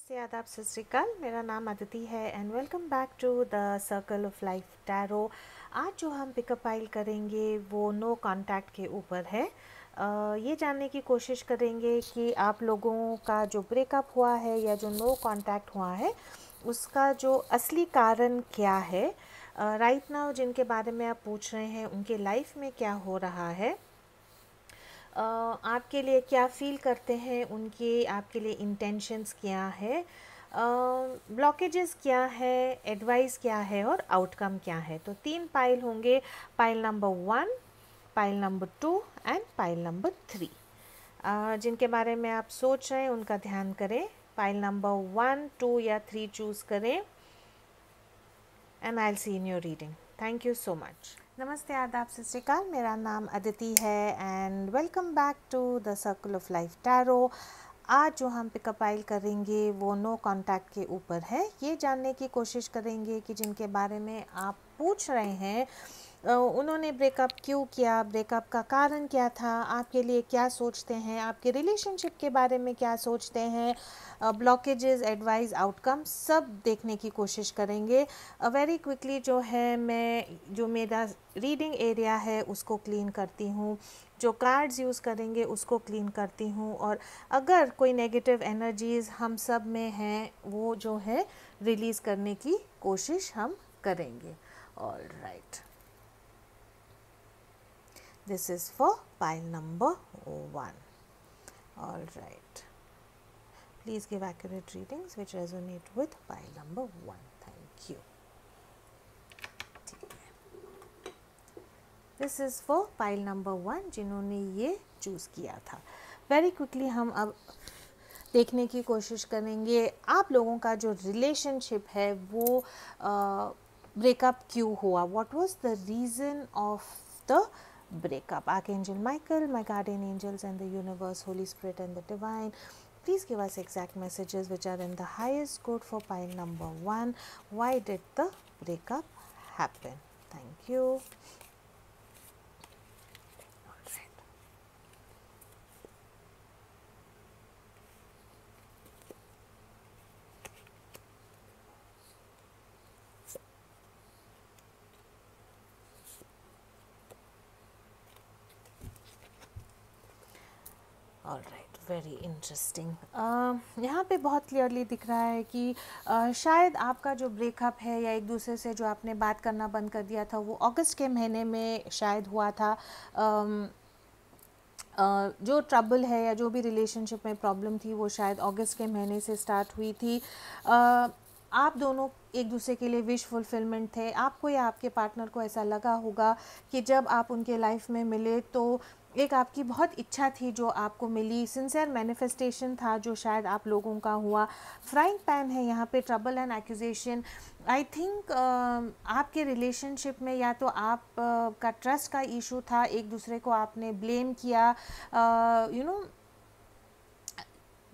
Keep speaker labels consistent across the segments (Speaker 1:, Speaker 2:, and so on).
Speaker 1: नमस्ते आदाब सत श्रीकाल मेरा नाम अदिति है and welcome back to the circle of life tarot आज जो हम पिकअप आइल करेंगे वो नो कांटेक्ट के ऊपर है आ, ये जानने की कोशिश करेंगे कि आप लोगों का जो ब्रेकअप हुआ है या जो नो कांटेक्ट हुआ है उसका जो असली कारण क्या है राइट uh, नाउ right जिनके बारे में आप पूछ रहे हैं उनके लाइफ में क्या हो रहा है आपके लिए क्या फ़ील करते हैं उनके आपके लिए इंटेंशंस क्या है ब्लॉकेजेस uh, क्या है एडवाइस क्या है और आउटकम क्या है तो तीन पाइल होंगे pile number one pile number two and pile number three जिनके बारे में आप सोच रहे हैं उनका ध्यान करें पाइल नंबर वन टू या थ्री चूज़ करें and I see in your reading thank you so much नमस्ते आदाब सत श्रीकाल मेरा नाम अदिति है and welcome back to the circle of life tarot आज जो हम पिकअप आइल करेंगे वो नो कांटेक्ट के ऊपर है ये जानने की कोशिश करेंगे कि जिनके बारे में आप पूछ रहे हैं उन्होंने ब्रेकअप क्यों किया ब्रेकअप का कारण क्या था आपके लिए क्या सोचते हैं आपके रिलेशनशिप के बारे में क्या सोचते हैं ब्लॉकेजेस एडवाइस आउटकम सब देखने की कोशिश करेंगे वेरी क्विकली जो है मैं जो मेरा रीडिंग एरिया है उसको क्लीन करती हूँ जो कार्ड्स यूज़ करेंगे उसको क्लीन करती हूँ और अगर कोई नेगेटिव एनर्जीज़ हम सब में हैं वो जो है रिलीज़ करने की कोशिश हम करेंगे all right right. This is for pile number 1. All right. Please give accurate readings which resonate with pile number 1. Thank you. This is for pile number one जिन्होंने ये चूज़ किया था वेरी क्विकली हम अब देखने की कोशिश करेंगे आप लोगों का जो रिलेशनशिप है वो ब्रेकअप क्यों हुआ what was the reason of the breakup. Archangel Michael, my guardian angels and the universe, Holy Spirit and the divine, please give us exact messages which are in the highest court for pile number 1. Why did the breakup happen? Thank you. Very interesting uh, यहाँ पे बहुत clearly दिख रहा है कि uh, शायद आपका जो ब्रेकअप है या एक दूसरे से जो आपने बात करना बंद कर दिया था वो अगस्त के महीने में शायद हुआ था um, Uh, जो ट्रबल है या जो भी रिलेशनशिप में प्रॉब्लम थी वो शायद अगस्त के महीने से स्टार्ट हुई थी uh, आप दोनों एक दूसरे के लिए विश फुलफिलमेंट थे आपको या आपके पार्टनर को ऐसा लगा होगा कि जब आप उनके लाइफ में मिले तो एक आपकी बहुत इच्छा थी जो आपको मिली सिंसियर मैनिफेस्टेशन था जो शायद आप लोगों का हुआ फ्राइंग पैन है यहाँ पे trouble and accusation I think आपके रिलेशनशिप में या तो आप uh, का ट्रस्ट का इशू था एक दूसरे को आपने ब्लेम किया you uh, know you know,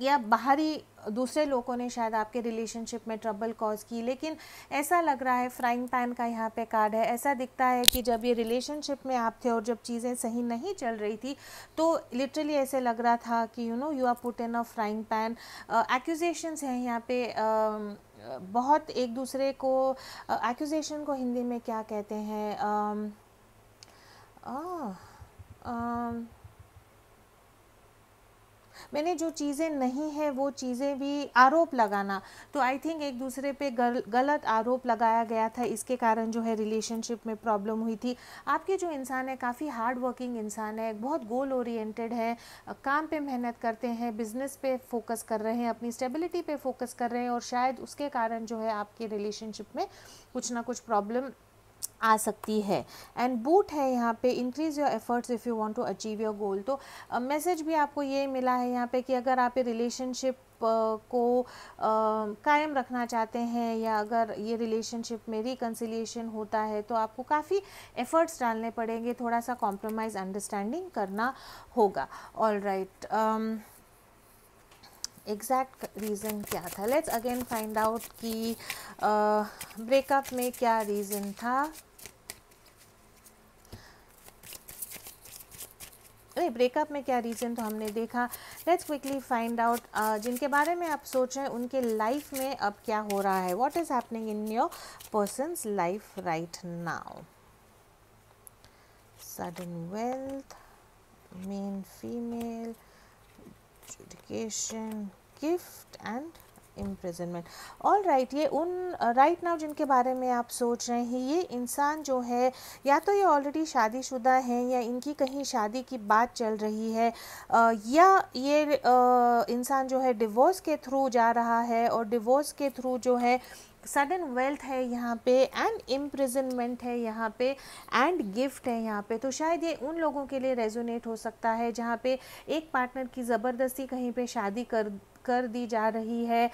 Speaker 1: या बाहरी दूसरे लोगों ने शायद आपके रिलेशनशिप में ट्रबल कॉज की लेकिन ऐसा लग रहा है फ्राइंग पैन का यहाँ पे कार्ड है ऐसा दिखता है कि जब ये रिलेशनशिप में आप थे और जब चीज़ें सही नहीं चल रही थी तो लिटरली ऐसे लग रहा था कि you know you are put in a frying pan accusations हैं यहाँ पे uh, बहुत एक दूसरे को एक्यूजेशन uh, को हिंदी में क्या कहते हैं uh, uh, मैंने जो चीज़ें नहीं है वो चीज़ें भी आरोप लगाना तो आई थिंक एक दूसरे पे गल, गलत आरोप लगाया गया था इसके कारण जो है रिलेशनशिप में प्रॉब्लम हुई थी आपके जो इंसान है काफ़ी हार्ड वर्किंग इंसान है बहुत गोल ओरिएंटेड है काम पे मेहनत करते हैं बिजनेस पे फोकस कर रहे हैं अपनी स्टेबिलिटी पे फोकस कर रहे हैं और शायद उसके कारण जो है आपके रिलेशनशिप में कुछ ना कुछ प्रॉब्लम आ सकती है एंड बूट है यहाँ पे increase your efforts if you want to achieve your goal तो मैसेज uh, भी आपको ये मिला है यहाँ पे कि अगर आप ये रिलेशनशिप को कायम रखना चाहते हैं या अगर ये रिलेशनशिप में रिकन्सिलेशन होता है तो आपको काफ़ी एफ़र्ट्स डालने पड़ेंगे थोड़ा सा कॉम्प्रोमाइज़ अंडरस्टैंडिंग करना होगा ऑल राइट एग्जैक्ट रीज़न क्या था लेट्स अगेन फाइंड आउट कि ब्रेकअप में क्या रीज़न था अरे ब्रेकअप में क्या रीज़न तो हमने देखा लेट्स क्विकली फाइंड आउट जिनके बारे में आप सोच रहे हैं उनके लाइफ में अब क्या हो रहा है what is happening in your persons life right now sudden wealth men female education gift and imprisonment all right ये उन राइट uh, right नाउ जिनके बारे में आप सोच रहे हैं ये इंसान जो है या तो ये ऑलरेडी शादीशुदा हैं या इनकी कहीं शादी की बात चल रही है uh, या ये uh, इंसान जो है डिवोर्स के थ्रू जा रहा है और डिवोर्स के थ्रू जो है सडन वेल्थ है यहाँ पे एंड इम्प्रिजनमेंट है यहाँ पे एंड गिफ्ट है यहाँ पे तो शायद ये उन लोगों के लिए रेजोनेट हो सकता है जहाँ पे एक पार्टनर की ज़बरदस्ती कहीं पे शादी कर कर दी जा रही है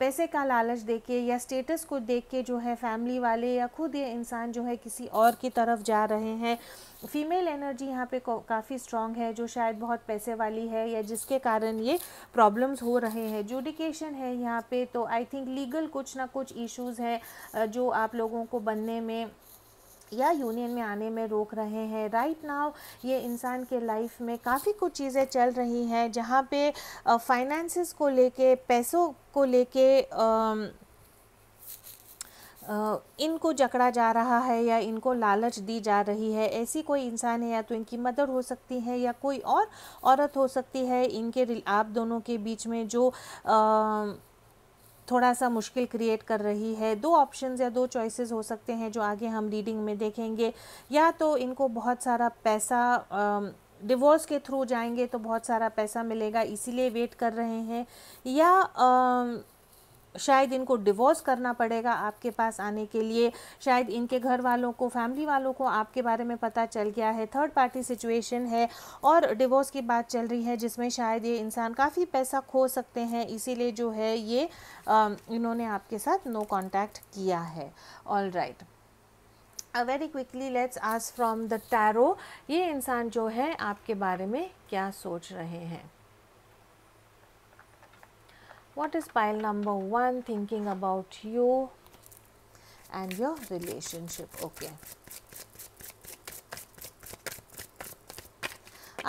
Speaker 1: पैसे का लालच दे के या स्टेटस को देख के जो है फैमिली वाले या खुद ये इंसान जो है किसी और की तरफ जा रहे हैं फीमेल एनर्जी यहाँ पे काफ़ी स्ट्रांग है जो शायद बहुत पैसे वाली है या जिसके कारण ये प्रॉब्लम्स हो रहे हैं जुडिकेशन है यहाँ पे तो आई थिंक लीगल कुछ ना कुछ इश्यूज है जो आप लोगों को बनने में या यूनियन में आने में रोक रहे हैं राइट नाउ ये इंसान के लाइफ में काफ़ी कुछ चीज़ें चल रही हैं जहाँ पे फाइनेंसेस को लेके पैसों को लेके इनको जकड़ा जा रहा है या इनको लालच दी जा रही है ऐसी कोई इंसान है या तो इनकी मदर हो सकती है या कोई और औरत हो सकती है इनके आप दोनों के बीच में जो आ, थोड़ा सा मुश्किल क्रिएट कर रही है दो ऑप्शंस या दो चॉइसेस हो सकते हैं जो आगे हम रीडिंग में देखेंगे या तो इनको बहुत सारा पैसा डिवोर्स के थ्रू जाएंगे तो बहुत सारा पैसा मिलेगा इसीलिए वेट कर रहे हैं या आ, शायद इनको डिवोर्स करना पड़ेगा आपके पास आने के लिए शायद इनके घर वालों को फैमिली वालों को आपके बारे में पता चल गया है थर्ड पार्टी सिचुएशन है और डिवोर्स की बात चल रही है जिसमें शायद ये इंसान काफ़ी पैसा खो सकते हैं इसीलिए जो है ये इन्होंने आपके साथ नो कॉन्टैक्ट किया है all right very quickly let's ask from the tarot ये इंसान जो है आपके बारे में क्या सोच रहे हैं What is pile number 1 thinking about you and your relationship? Okay.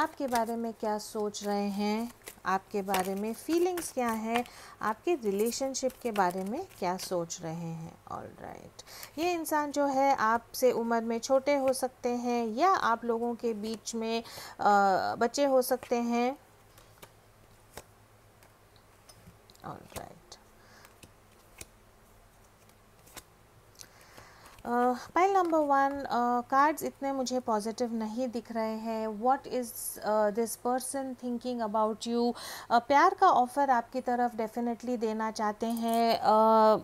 Speaker 1: आपके बारे में क्या सोच रहे हैं आपके बारे में फीलिंग्स क्या हैं आपके रिलेशनशिप के बारे में क्या सोच रहे हैं ऑल राइट right. ये इंसान जो है आपसे उम्र में छोटे हो सकते हैं या आप लोगों के बीच में आ, बच्चे हो सकते हैं all right. Pile number one cards इतने मुझे पॉजिटिव नहीं दिख रहे हैं what is this person thinking about you प्यार का ऑफ़र आपकी तरफ डेफिनेटली देना चाहते हैं uh,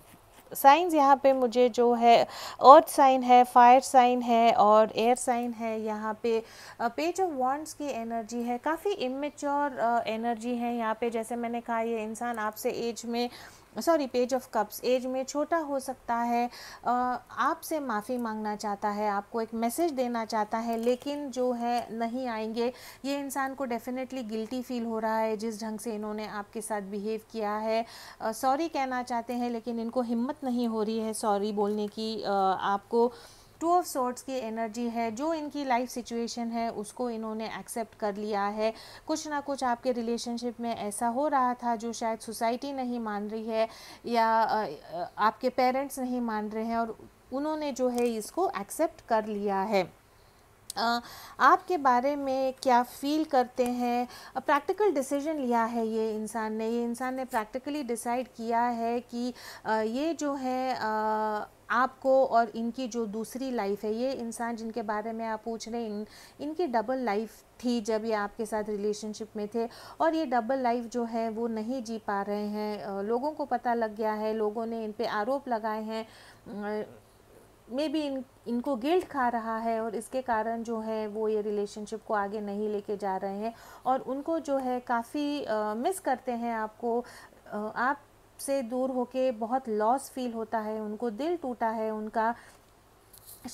Speaker 1: साइंस यहाँ पे मुझे जो है अर्थ साइन है फायर साइन है और एयर साइन है यहाँ पे पेज ऑफ वॉन्ट्स की एनर्जी है काफ़ी इमेच्योर एनर्जी है यहाँ पे जैसे मैंने कहा ये इंसान आपसे एज में sorry page of cups age में छोटा हो सकता है आपसे माफ़ी मांगना चाहता है आपको एक मैसेज देना चाहता है लेकिन जो है नहीं आएंगे ये इंसान को डेफिनेटली गिल्टी फील हो रहा है जिस ढंग से इन्होंने आपके साथ बिहेव किया है सॉरी कहना चाहते हैं लेकिन इनको हिम्मत नहीं हो रही है सॉरी बोलने की आपको टू ऑफ सोर्ट्स की एनर्जी है जो इनकी लाइफ सिचुएशन है उसको इन्होंने एक्सेप्ट कर लिया है कुछ ना कुछ आपके रिलेशनशिप में ऐसा हो रहा था जो शायद सोसाइटी नहीं मान रही है या आपके पेरेंट्स नहीं मान रहे हैं और उन्होंने जो है इसको एक्सेप्ट कर लिया है आपके बारे में क्या फील करते हैं प्रैक्टिकल डिसीजन लिया है ये इंसान ने ये इंसान ने प्रैक्टिकली डिसाइड किया है कि ये जो है आपको और इनकी जो दूसरी लाइफ है ये इंसान जिनके बारे में आप पूछ रहे हैं इन इनकी डबल लाइफ थी जब ये आपके साथ रिलेशनशिप में थे और ये डबल लाइफ जो है वो नहीं जी पा रहे हैं लोगों को पता लग गया है लोगों ने इन पर आरोप लगाए हैं मे बी इन इनको गिल्ट खा रहा है और इसके कारण जो है वो ये रिलेशनशिप को आगे नहीं लेके जा रहे हैं और उनको जो है काफ़ी मिस करते हैं आपको uh, आप से दूर होके बहुत लॉस फील होता है उनको दिल टूटा है उनका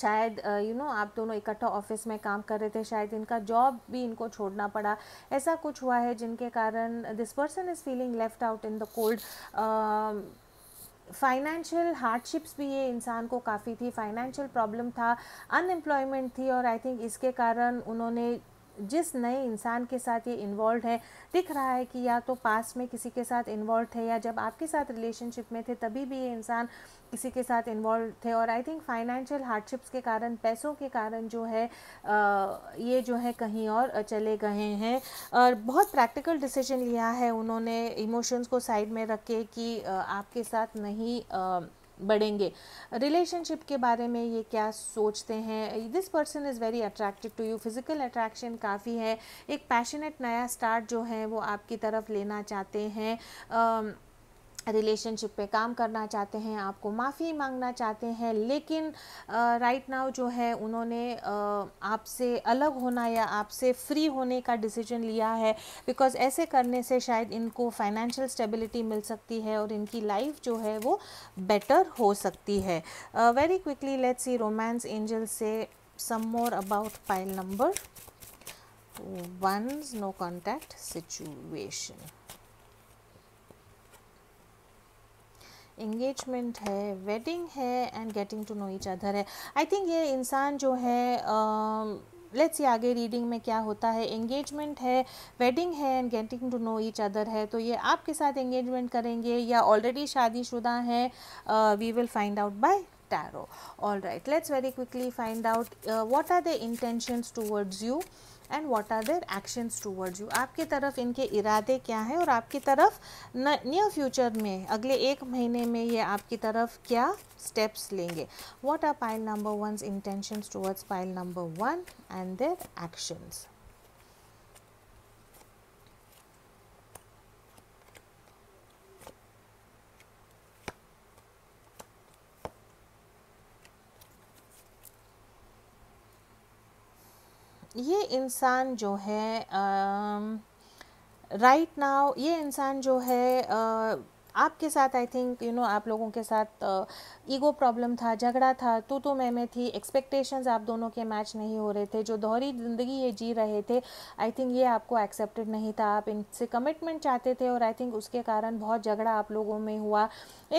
Speaker 1: शायद you uh, know you know, आप दोनों इकट्ठा ऑफिस में काम कर रहे थे शायद इनका जॉब भी इनको छोड़ना पड़ा ऐसा कुछ हुआ है जिनके कारण this person is feeling left out in the cold financial hardships भी ये इंसान को काफ़ी थी फाइनेंशियल प्रॉब्लम था अनएम्प्लॉयमेंट थी और आई थिंक इसके कारण उन्होंने जिस नए इंसान के साथ ये इन्वॉल्व है दिख रहा है कि या तो पास में किसी के साथ इन्वॉल्व थे या जब आपके साथ रिलेशनशिप में थे तभी भी ये इंसान किसी के साथ इन्वॉल्व थे और आई थिंक फाइनेंशियल हार्डशिप्स के कारण पैसों के कारण जो है ये जो है कहीं और चले गए हैं और बहुत प्रैक्टिकल डिसीजन लिया है उन्होंने इमोशंस को साइड में रख के कि आपके साथ नहीं बढ़ेंगे रिलेशनशिप के बारे में ये क्या सोचते हैं this person is very attractive to you physical attraction काफ़ी है एक पैशनेट नया स्टार्ट जो है वो आपकी तरफ लेना चाहते हैं uh, रिलेशनशिप पे काम करना चाहते हैं आपको माफ़ी मांगना चाहते हैं लेकिन राइट नाउ जो है उन्होंने आपसे अलग होना या आपसे फ्री होने का डिसीजन लिया है बिकॉज़ ऐसे करने से शायद इनको फाइनेंशियल स्टेबिलिटी मिल सकती है और इनकी लाइफ जो है वो बेटर हो सकती है very quickly let's see romance angel से some more about pile number one no contact situation engagement है वेडिंग है and getting to know each other है आई थिंक ये इंसान जो है लेट्स ये आगे रीडिंग में क्या होता है एंगेजमेंट है वेडिंग है and getting to know each other है तो ये आपके साथ एंगेजमेंट करेंगे या ऑलरेडी शादीशुदा है we will find out by tarot all right let's very quickly find out uh, are the intentions intentions you and what are their actions towards you आपकी तरफ इनके इरादे क्या हैं और आपकी तरफ नियर फ्यूचर में अगले एक महीने में ये आपकी तरफ क्या स्टेप्स लेंगे what are pile number one intentions towards pile number one and their actions ये इंसान जो है राइट uh, नाउ right ये इंसान जो है uh, आपके साथ आई थिंक यू नो आप लोगों के साथ ईगो uh, प्रॉब्लम था झगड़ा था तो तो मैं मैं थी एक्सपेक्टेशंस आप दोनों के मैच नहीं हो रहे थे जो दोहरी ज़िंदगी ये जी रहे थे आई थिंक ये आपको एक्सेप्टेड नहीं था आप इनसे कमिटमेंट चाहते थे और आई थिंक उसके कारण बहुत झगड़ा आप लोगों में हुआ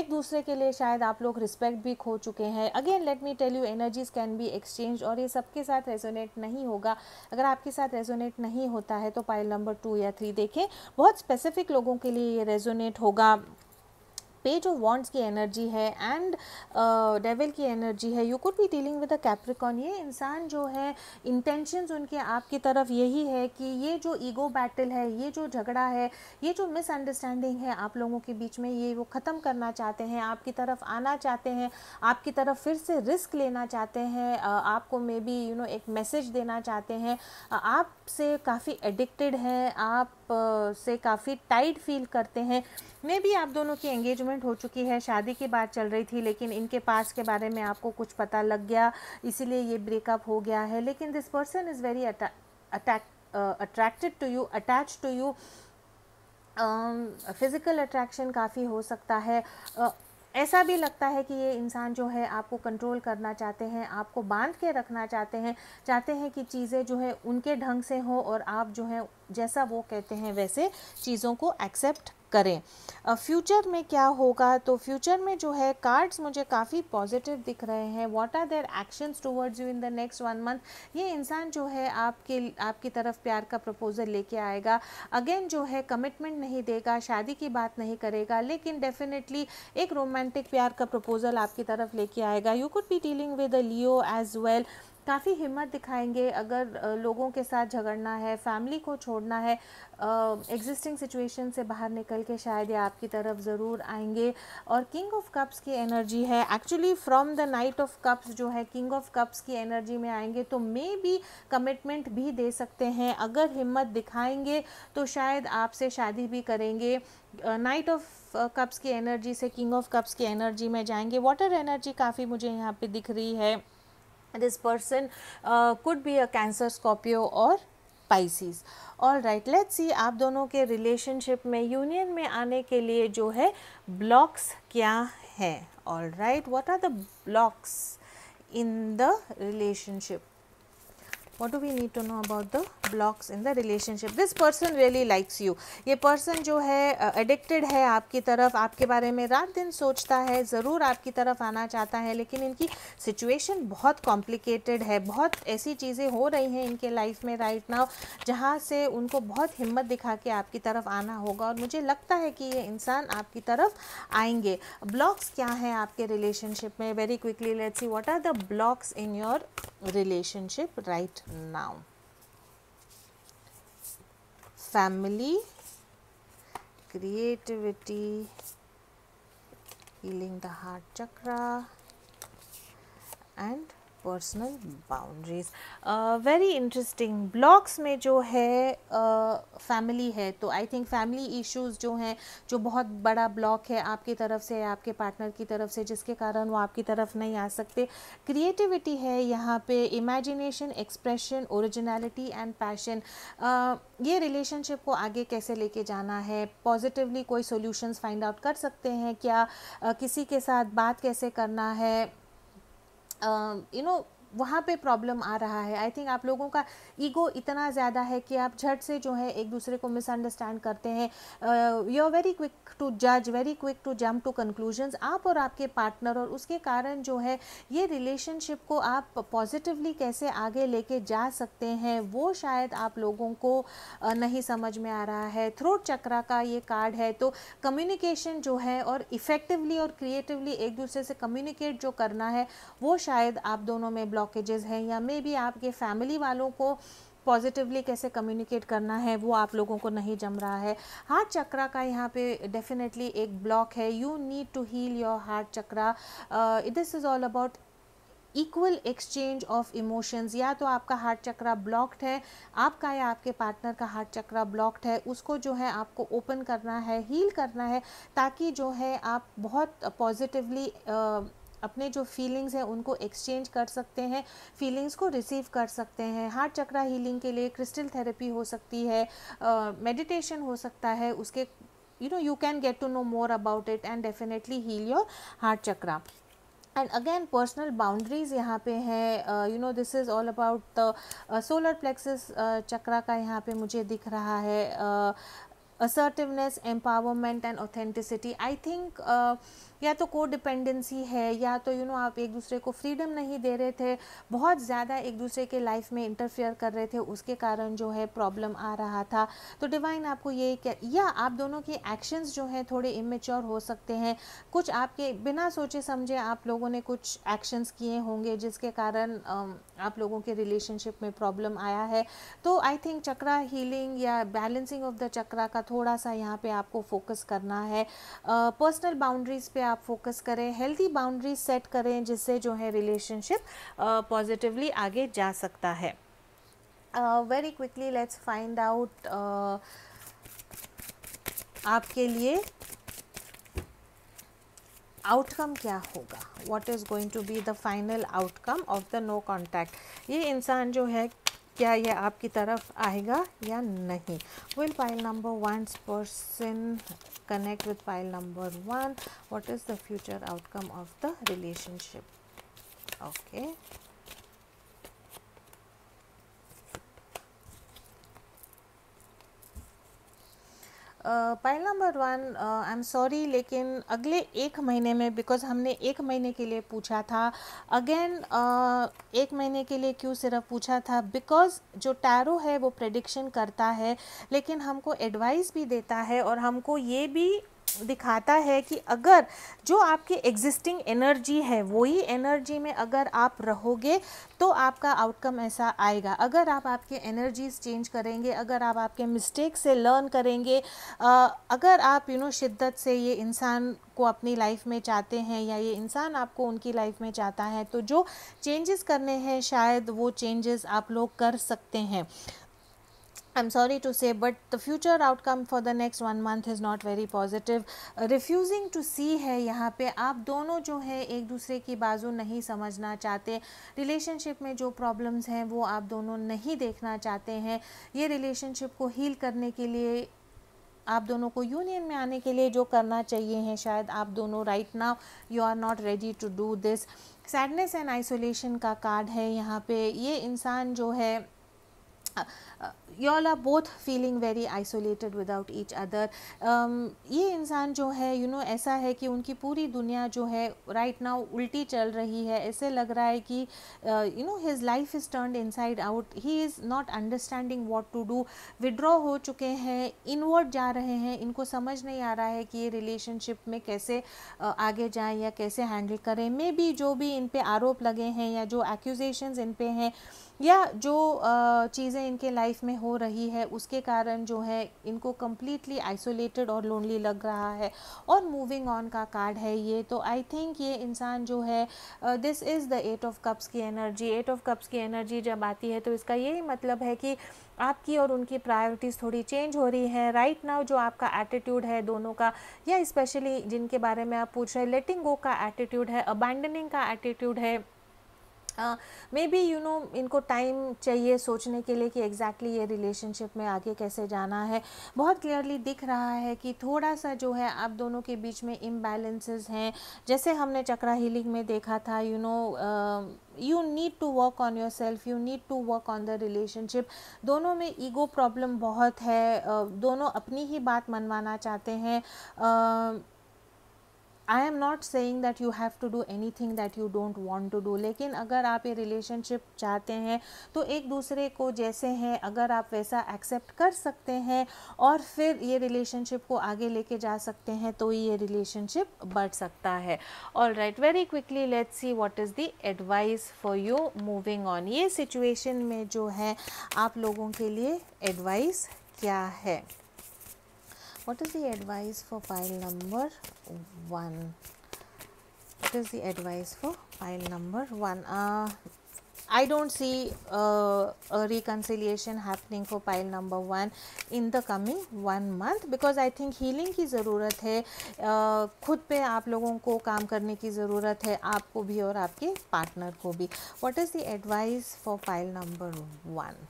Speaker 1: एक दूसरे के लिए शायद आप लोग रिस्पेक्ट भी खो चुके हैं again let me tell you energies can be exchange और ये सबके साथ रेजोनेट नहीं होगा अगर आपके साथ रेजोनेट नहीं होता है तो पाइल नंबर टू या थ्री देखें बहुत स्पेसिफिक लोगों के लिए ये रेजोनेट होगा पेज ऑफ वॉन्ट्स की एनर्जी है एंड डेविल uh, की एनर्जी है you could be dealing with a Capricorn ये इंसान जो है इंटेंशंस उनके आपकी तरफ यही है कि ये जो ईगो बैटल है ये जो झगड़ा है ये जो मिसअंडरस्टैंडिंग है आप लोगों के बीच में ये वो ख़त्म करना चाहते हैं आपकी तरफ आना चाहते हैं आपकी तरफ फिर से रिस्क लेना चाहते हैं uh, आपको मे बी यू नो एक मैसेज देना चाहते हैं uh, आपसे काफ़ी एडिक्टेड हैं आप से काफ़ी टाइट फील करते हैं मे भी आप दोनों की एंगेजमेंट हो चुकी है शादी की बात चल रही थी लेकिन इनके पास के बारे में आपको कुछ पता लग गया इसीलिए ये ब्रेकअप हो गया है लेकिन this person is very attracted to you attach to you physical attraction काफ़ी हो सकता है ऐसा भी लगता है कि ये इंसान जो है आपको कंट्रोल करना चाहते हैं आपको बांध के रखना चाहते हैं चाहते हैं कि चीज़ें जो है उनके ढंग से हो और आप जो है जैसा वो कहते हैं वैसे चीज़ों को एक्सेप्ट करें फ्यूचर में क्या होगा तो फ्यूचर में जो है कार्ड्स मुझे काफ़ी पॉजिटिव दिख रहे हैं what are their actions towards you in the next one month ये इंसान जो है आपके आपकी तरफ प्यार का प्रपोजल लेके आएगा अगेन जो है कमिटमेंट नहीं देगा शादी की बात नहीं करेगा लेकिन डेफिनेटली एक रोमांटिक प्यार का प्रपोजल आपकी तरफ लेके आएगा you could be dealing with a Leo as well काफ़ी हिम्मत दिखाएंगे अगर लोगों के साथ झगड़ना है फैमिली को छोड़ना है एग्जिस्टिंग सिचुएशन से बाहर निकल के शायद ये आपकी तरफ ज़रूर आएंगे और किंग ऑफ कप्स की एनर्जी है actually from the knight of cups जो है किंग ऑफ कप्स की एनर्जी में आएंगे तो मे भी कमिटमेंट भी दे सकते हैं अगर हिम्मत दिखाएंगे तो शायद आपसे शादी भी करेंगे नाइट ऑफ कप्स की एनर्जी से किंग ऑफ कप्स की एनर्जी में जाएंगे वाटर एनर्जी काफ़ी मुझे यहाँ पे दिख रही है this person uh, could be a cancer scorpio or Pisces. All right let's see आप दोनों के रिलेशनशिप में यूनियन में आने के लिए जो है ब्लॉक्स क्या है all right what are the blocks in the relationship what do we need to know about the blocks in the relationship this person really likes you ये पर्सन जो है addicted है आपकी तरफ आपके बारे में रात दिन सोचता है ज़रूर आपकी तरफ आना चाहता है लेकिन इनकी सिचुएशन बहुत कॉम्प्लिकेटेड है बहुत ऐसी चीज़ें हो रही हैं इनके लाइफ में राइट नाउ जहाँ से उनको बहुत हिम्मत दिखा के आपकी तरफ आना होगा और मुझे लगता है कि ये इंसान आपकी तरफ आएंगे ब्लॉक्स क्या हैं आपके रिलेशनशिप में very quickly let's see what are the blocks in your relationship right noun. Family, creativity, healing the heart chakra, and personal boundaries very interesting blocks में जो है फैमिली uh, है तो आई थिंक फैमिली इश्यूज जो हैं जो बहुत बड़ा ब्लॉक है आपकी तरफ से आपके पार्टनर की तरफ से जिसके कारण वो आपकी तरफ नहीं आ सकते क्रिएटिविटी है यहाँ पे imagination expression originality and passion ये रिलेशनशिप को आगे कैसे लेके जाना है पॉजिटिवली कोई सोल्यूशन फाइंड आउट कर सकते हैं क्या uh, किसी के साथ बात कैसे करना है um, you know वहाँ पे प्रॉब्लम आ रहा है आई थिंक आप लोगों का ईगो इतना ज़्यादा है कि आप झट से जो है एक दूसरे को मिसअंडरस्टैंड करते हैं you are very quick to जज very quick to jump to conclusions आप और आपके पार्टनर और उसके कारण जो है ये रिलेशनशिप को आप पॉजिटिवली कैसे आगे लेके जा सकते हैं वो शायद आप लोगों को नहीं समझ में आ रहा है थ्रोट चक्रा का ये कार्ड है तो कम्युनिकेशन जो है और इफ़ेक्टिवली और क्रिएटिवली एक दूसरे से कम्युनिकेट जो करना है वो शायद आप दोनों में ब्लॉक ब्लॉकेजेस हैं या मे बी आपके फैमिली वालों को पॉजिटिवली कैसे कम्युनिकेट करना है वो आप लोगों को नहीं जम रहा है हार्ट चक्रा का यहाँ पे डेफिनेटली एक ब्लॉक है you need to heal your heart chakra this is all about equal exchange of emotions या तो आपका हार्ट चक्रा ब्लॉक्ड है आपका या आपके पार्टनर का हार्ट चक्रा ब्लॉक्ड है उसको जो है आपको ओपन करना है हील करना है ताकि जो है आप बहुत पॉजिटिवली अपने जो फीलिंग्स हैं उनको एक्सचेंज कर सकते हैं फीलिंग्स को रिसीव कर सकते हैं हार्ट चक्रा हीलिंग के लिए क्रिस्टल थेरेपी हो सकती है मेडिटेशन uh, हो सकता है उसके you know you can get to know more about it and definitely heal your heart chakra and again personal boundaries यहाँ पे हैं you know this is all about the solar plexus chakra का यहाँ पे मुझे दिख रहा है assertiveness empowerment and authenticity I think या तो को डिपेंडेंसी है या तो यू you नो know, आप एक दूसरे को फ्रीडम नहीं दे रहे थे बहुत ज़्यादा एक दूसरे के लाइफ में इंटरफेयर कर रहे थे उसके कारण जो है प्रॉब्लम आ रहा था तो डिवाइन आपको ये या आप दोनों के एक्शंस जो हैं थोड़े इमेच्योर हो सकते हैं कुछ आपके बिना सोचे समझे आप लोगों ने कुछ एक्शंस किए होंगे जिसके कारण आप लोगों के रिलेशनशिप में प्रॉब्लम आया है तो आई थिंक चक्रा हीलिंग या बैलेंसिंग ऑफ द चक्रा का थोड़ा सा यहाँ पे आपको फोकस करना है पर्सनल uh, बाउंड्रीज पे आप फोकस करें हेल्थी बाउंड्री सेट करें जिससे जो है रिलेशनशिप पॉजिटिवली आगे जा सकता है very quickly let's find out आपके लिए आउटकम क्या होगा what is going to be the final outcome of the no contact ये इंसान जो है क्या यह आपकी तरफ आएगा या नहीं will file number one person connect with file number one what is the future outcome of the relationship okay pile number one I am sorry लेकिन अगले एक महीने में बिकॉज हमने एक महीने के लिए पूछा था अगेन uh, एक महीने के लिए क्यों सिर्फ पूछा था बिकॉज जो टैरो है वो प्रडिक्शन करता है लेकिन हमको एडवाइस भी देता है और हमको ये भी दिखाता है कि अगर जो आपकी एग्जिस्टिंग एनर्जी है वही एनर्जी में अगर आप रहोगे तो आपका आउटकम ऐसा आएगा अगर आप आपके एनर्जीज चेंज करेंगे अगर आप आपके मिस्टेक से लर्न करेंगे आ, अगर आप यू नो शिद्दत से ये इंसान को अपनी लाइफ में चाहते हैं या ये इंसान आपको उनकी लाइफ में चाहता है तो जो चेंजेस करने हैं शायद वो चेंजेस आप लोग कर सकते हैं I'm sorry to say, but the future outcome for the next one month is not very positive. Refusing to see है यहाँ पे आप दोनों जो है एक दूसरे की बाजू नहीं समझना चाहते रिलेशनशिप में जो प्रॉब्लम्स हैं वो आप दोनों नहीं देखना चाहते हैं ये रिलेशनशिप को हील करने के लिए आप दोनों को यूनियन में आने के लिए जो करना चाहिए है शायद आप दोनों right now you are not ready to do this sadness and isolation का कार्ड है यहाँ पे ये इंसान जो है Uh, you all are both feeling very isolated without each um, ये इंसान जो है यू you नो know, ऐसा है कि उनकी पूरी दुनिया जो है राइट नाउ उल्टी चल रही है ऐसे लग रहा है कि you know his life is turn inside out he is not understanding what to do withdraw हो चुके हैं इनवर्ट जा रहे हैं इनको समझ नहीं आ रहा है कि ये रिलेशनशिप में कैसे uh, आगे जाए या कैसे हैंडल करें मे बी जो भी इन पे आरोप लगे हैं या जो एक्यूजेशंस इन पे हैं या जो चीज़ें इनके लाइफ में हो रही है उसके कारण जो है इनको कम्प्लीटली आइसोलेटेड और लोनली लग रहा है और मूविंग ऑन का कार्ड है ये तो आई थिंक ये इंसान जो है this is the eight of cups की एनर्जी एट ऑफ कप्स की एनर्जी जब आती है तो इसका यही मतलब है कि आपकी और उनकी प्रायोरिटीज़ थोड़ी चेंज हो रही हैं राइट नाउ जो आपका एटीट्यूड है दोनों का या स्पेशली जिनके बारे में आप पूछ रहे हैं लेटिंग गो का एटीट्यूड है अबैंडनिंग का एटीट्यूड है मे बी यू नो इनको टाइम चाहिए सोचने के लिए कि एग्जैक्टली exactly ये रिलेशनशिप में आगे कैसे जाना है बहुत क्लियरली दिख रहा है कि थोड़ा सा जो है आप दोनों के बीच में इम्बैलेंसेस हैं जैसे हमने चक्रा हीलिंग में देखा था you know you need to work on yourself you need to work on the relationship दोनों में ईगो प्रॉब्लम बहुत है uh, दोनों अपनी ही बात मनवाना चाहते हैं uh, I am not saying that you have to do anything that you don't want to do लेकिन अगर आप ये रिलेशनशिप चाहते हैं तो एक दूसरे को जैसे हैं अगर आप वैसा एक्सेप्ट कर सकते हैं और फिर ये रिलेशनशिप को आगे लेके जा सकते हैं तो ये रिलेशनशिप बढ़ सकता है all right very quickly let see what is the advice for you moving on ये सिचुएशन में जो है आप लोगों के लिए एडवाइस क्या है what is the advice for pile number 1 what is the advice for pile number 1 uh, I don't see uh, a reconciliation happening for pile number 1 in the coming one month because i think healing ki zarurat hai uh, खुद पे आप लोगों को काम करने की ज़रूरत है आपको भी और आपके पार्टनर को भी what is the advice for pile number one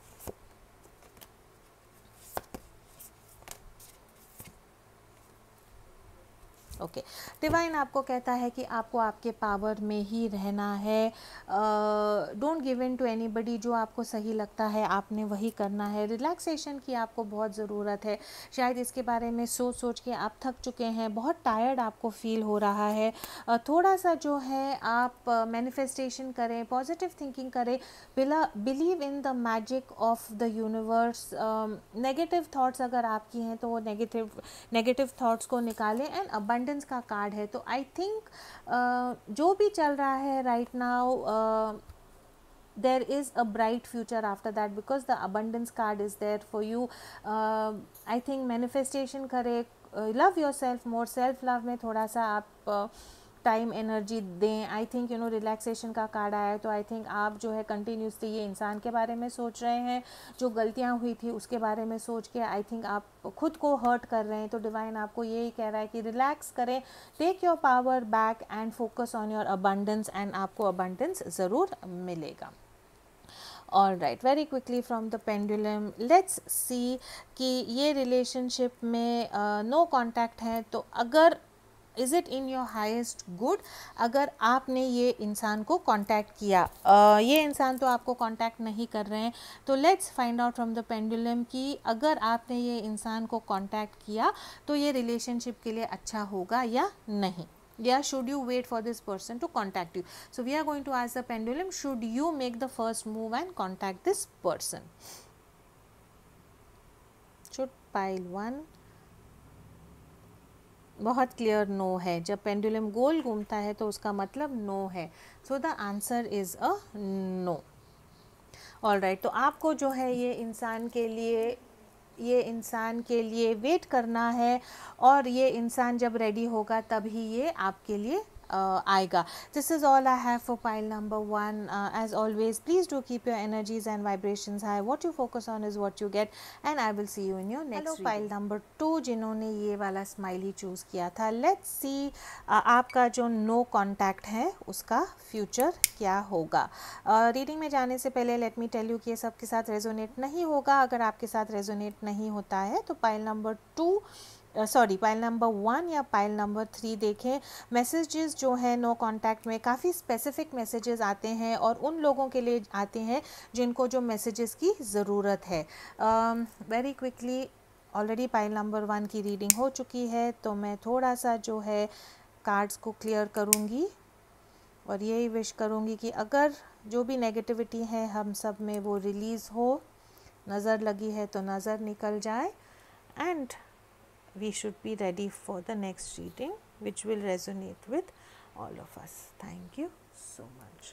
Speaker 1: okay okay. Divine आपको कहता है कि आपको आपके पावर में ही रहना है don't give in to anybody जो आपको सही लगता है आपने वही करना है रिलैक्सेशन की आपको बहुत ज़रूरत है शायद इसके बारे में सोच सोच के आप थक चुके हैं बहुत टायर्ड आपको फील हो रहा है uh, थोड़ा सा जो है आप मैनिफेस्टेशन uh, करें पॉजिटिव थिंकिंग करें बिला believe in the magic of the universe negative thoughts अगर आपकी हैं तो वो नेगेटिव नेगेटिव थाट्स को निकालें एंड अबंड इंडिपेंडेंस का कार्ड है तो आई थिंक uh, जो भी चल रहा है right now there is a bright future after that because the abundance card is there for you I think manifestation करे love yourself more self love में थोड़ा सा आप uh, टाइम एनर्जी दें I think you know relaxation का card आया है तो आई थिंक आप जो है कंटिन्यूसली ये इंसान के बारे में सोच रहे हैं जो गलतियाँ हुई थी उसके बारे में सोच के आई थिंक आप खुद को हर्ट कर रहे हैं तो डिवाइन आपको यही कह रहा है कि रिलैक्स करें take your power back and focus on your abundance and आपको अबंडेंस ज़रूर मिलेगा all right very quickly from the pendulum let's see कि ये रिलेशनशिप में नो uh, कॉन्टैक्ट no है तो अगर is it in your highest good अगर आपने ये इंसान को कॉन्टैक्ट किया ये इंसान तो आपको कॉन्टैक्ट नहीं कर रहे हैं तो let's find out from the pendulum कि अगर आपने ये इंसान को कॉन्टैक्ट किया तो ये रिलेशनशिप के लिए अच्छा होगा या नहीं या should you wait for this person to contact you so we are going to ask the pendulum should you make the first move and contact this person should pile one बहुत clear no है जब pendulum गोल घूमता है तो उसका मतलब no है so the answer is a no all right तो आपको जो है ये इंसान के लिए ये इंसान के लिए वेट करना है और ये इंसान जब रेडी होगा तभी ये आपके लिए uh, आएगा this is all I have for pile number one as always please do keep your energies and vibration high what you focus on is what you get and I will see you in your next pile number two जिन्होंने ये वाला smiley choose किया था let's see uh, आपका जो no no contact है उसका future क्या होगा रीडिंग uh, में जाने से पहले लेट मी टेल यू कि ये सबके साथ रेजोनेट नहीं होगा अगर आपके साथ रेजोनेट नहीं होता है तो pile number two sorry pile number one या पाइल नंबर थ्री देखें मैसेजेस जो है नो कांटेक्ट में काफ़ी स्पेसिफिक मैसेजेस आते हैं और उन लोगों के लिए आते हैं जिनको जो मैसेजेस की ज़रूरत है very quickly already pile number one की रीडिंग हो चुकी है तो मैं थोड़ा सा जो है कार्ड्स को क्लियर करूँगी और यही विश करूँगी कि अगर जो भी नेगेटिविटी है हम सब में वो रिलीज़ हो नज़र लगी है तो नज़र निकल जाए and we should be ready for the next reading which will resonate with all of us. Thank you so much.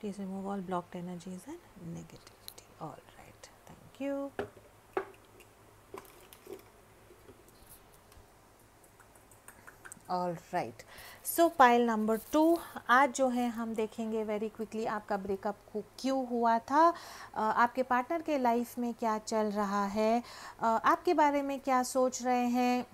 Speaker 1: Please remove all blocked energies and negativity. All right. Thank you. All right so pile number two आज जो है हम देखेंगे very quickly आपका breakup को क्यों हुआ था आपके पार्टनर के लाइफ में क्या चल रहा है आपके बारे में क्या सोच रहे हैं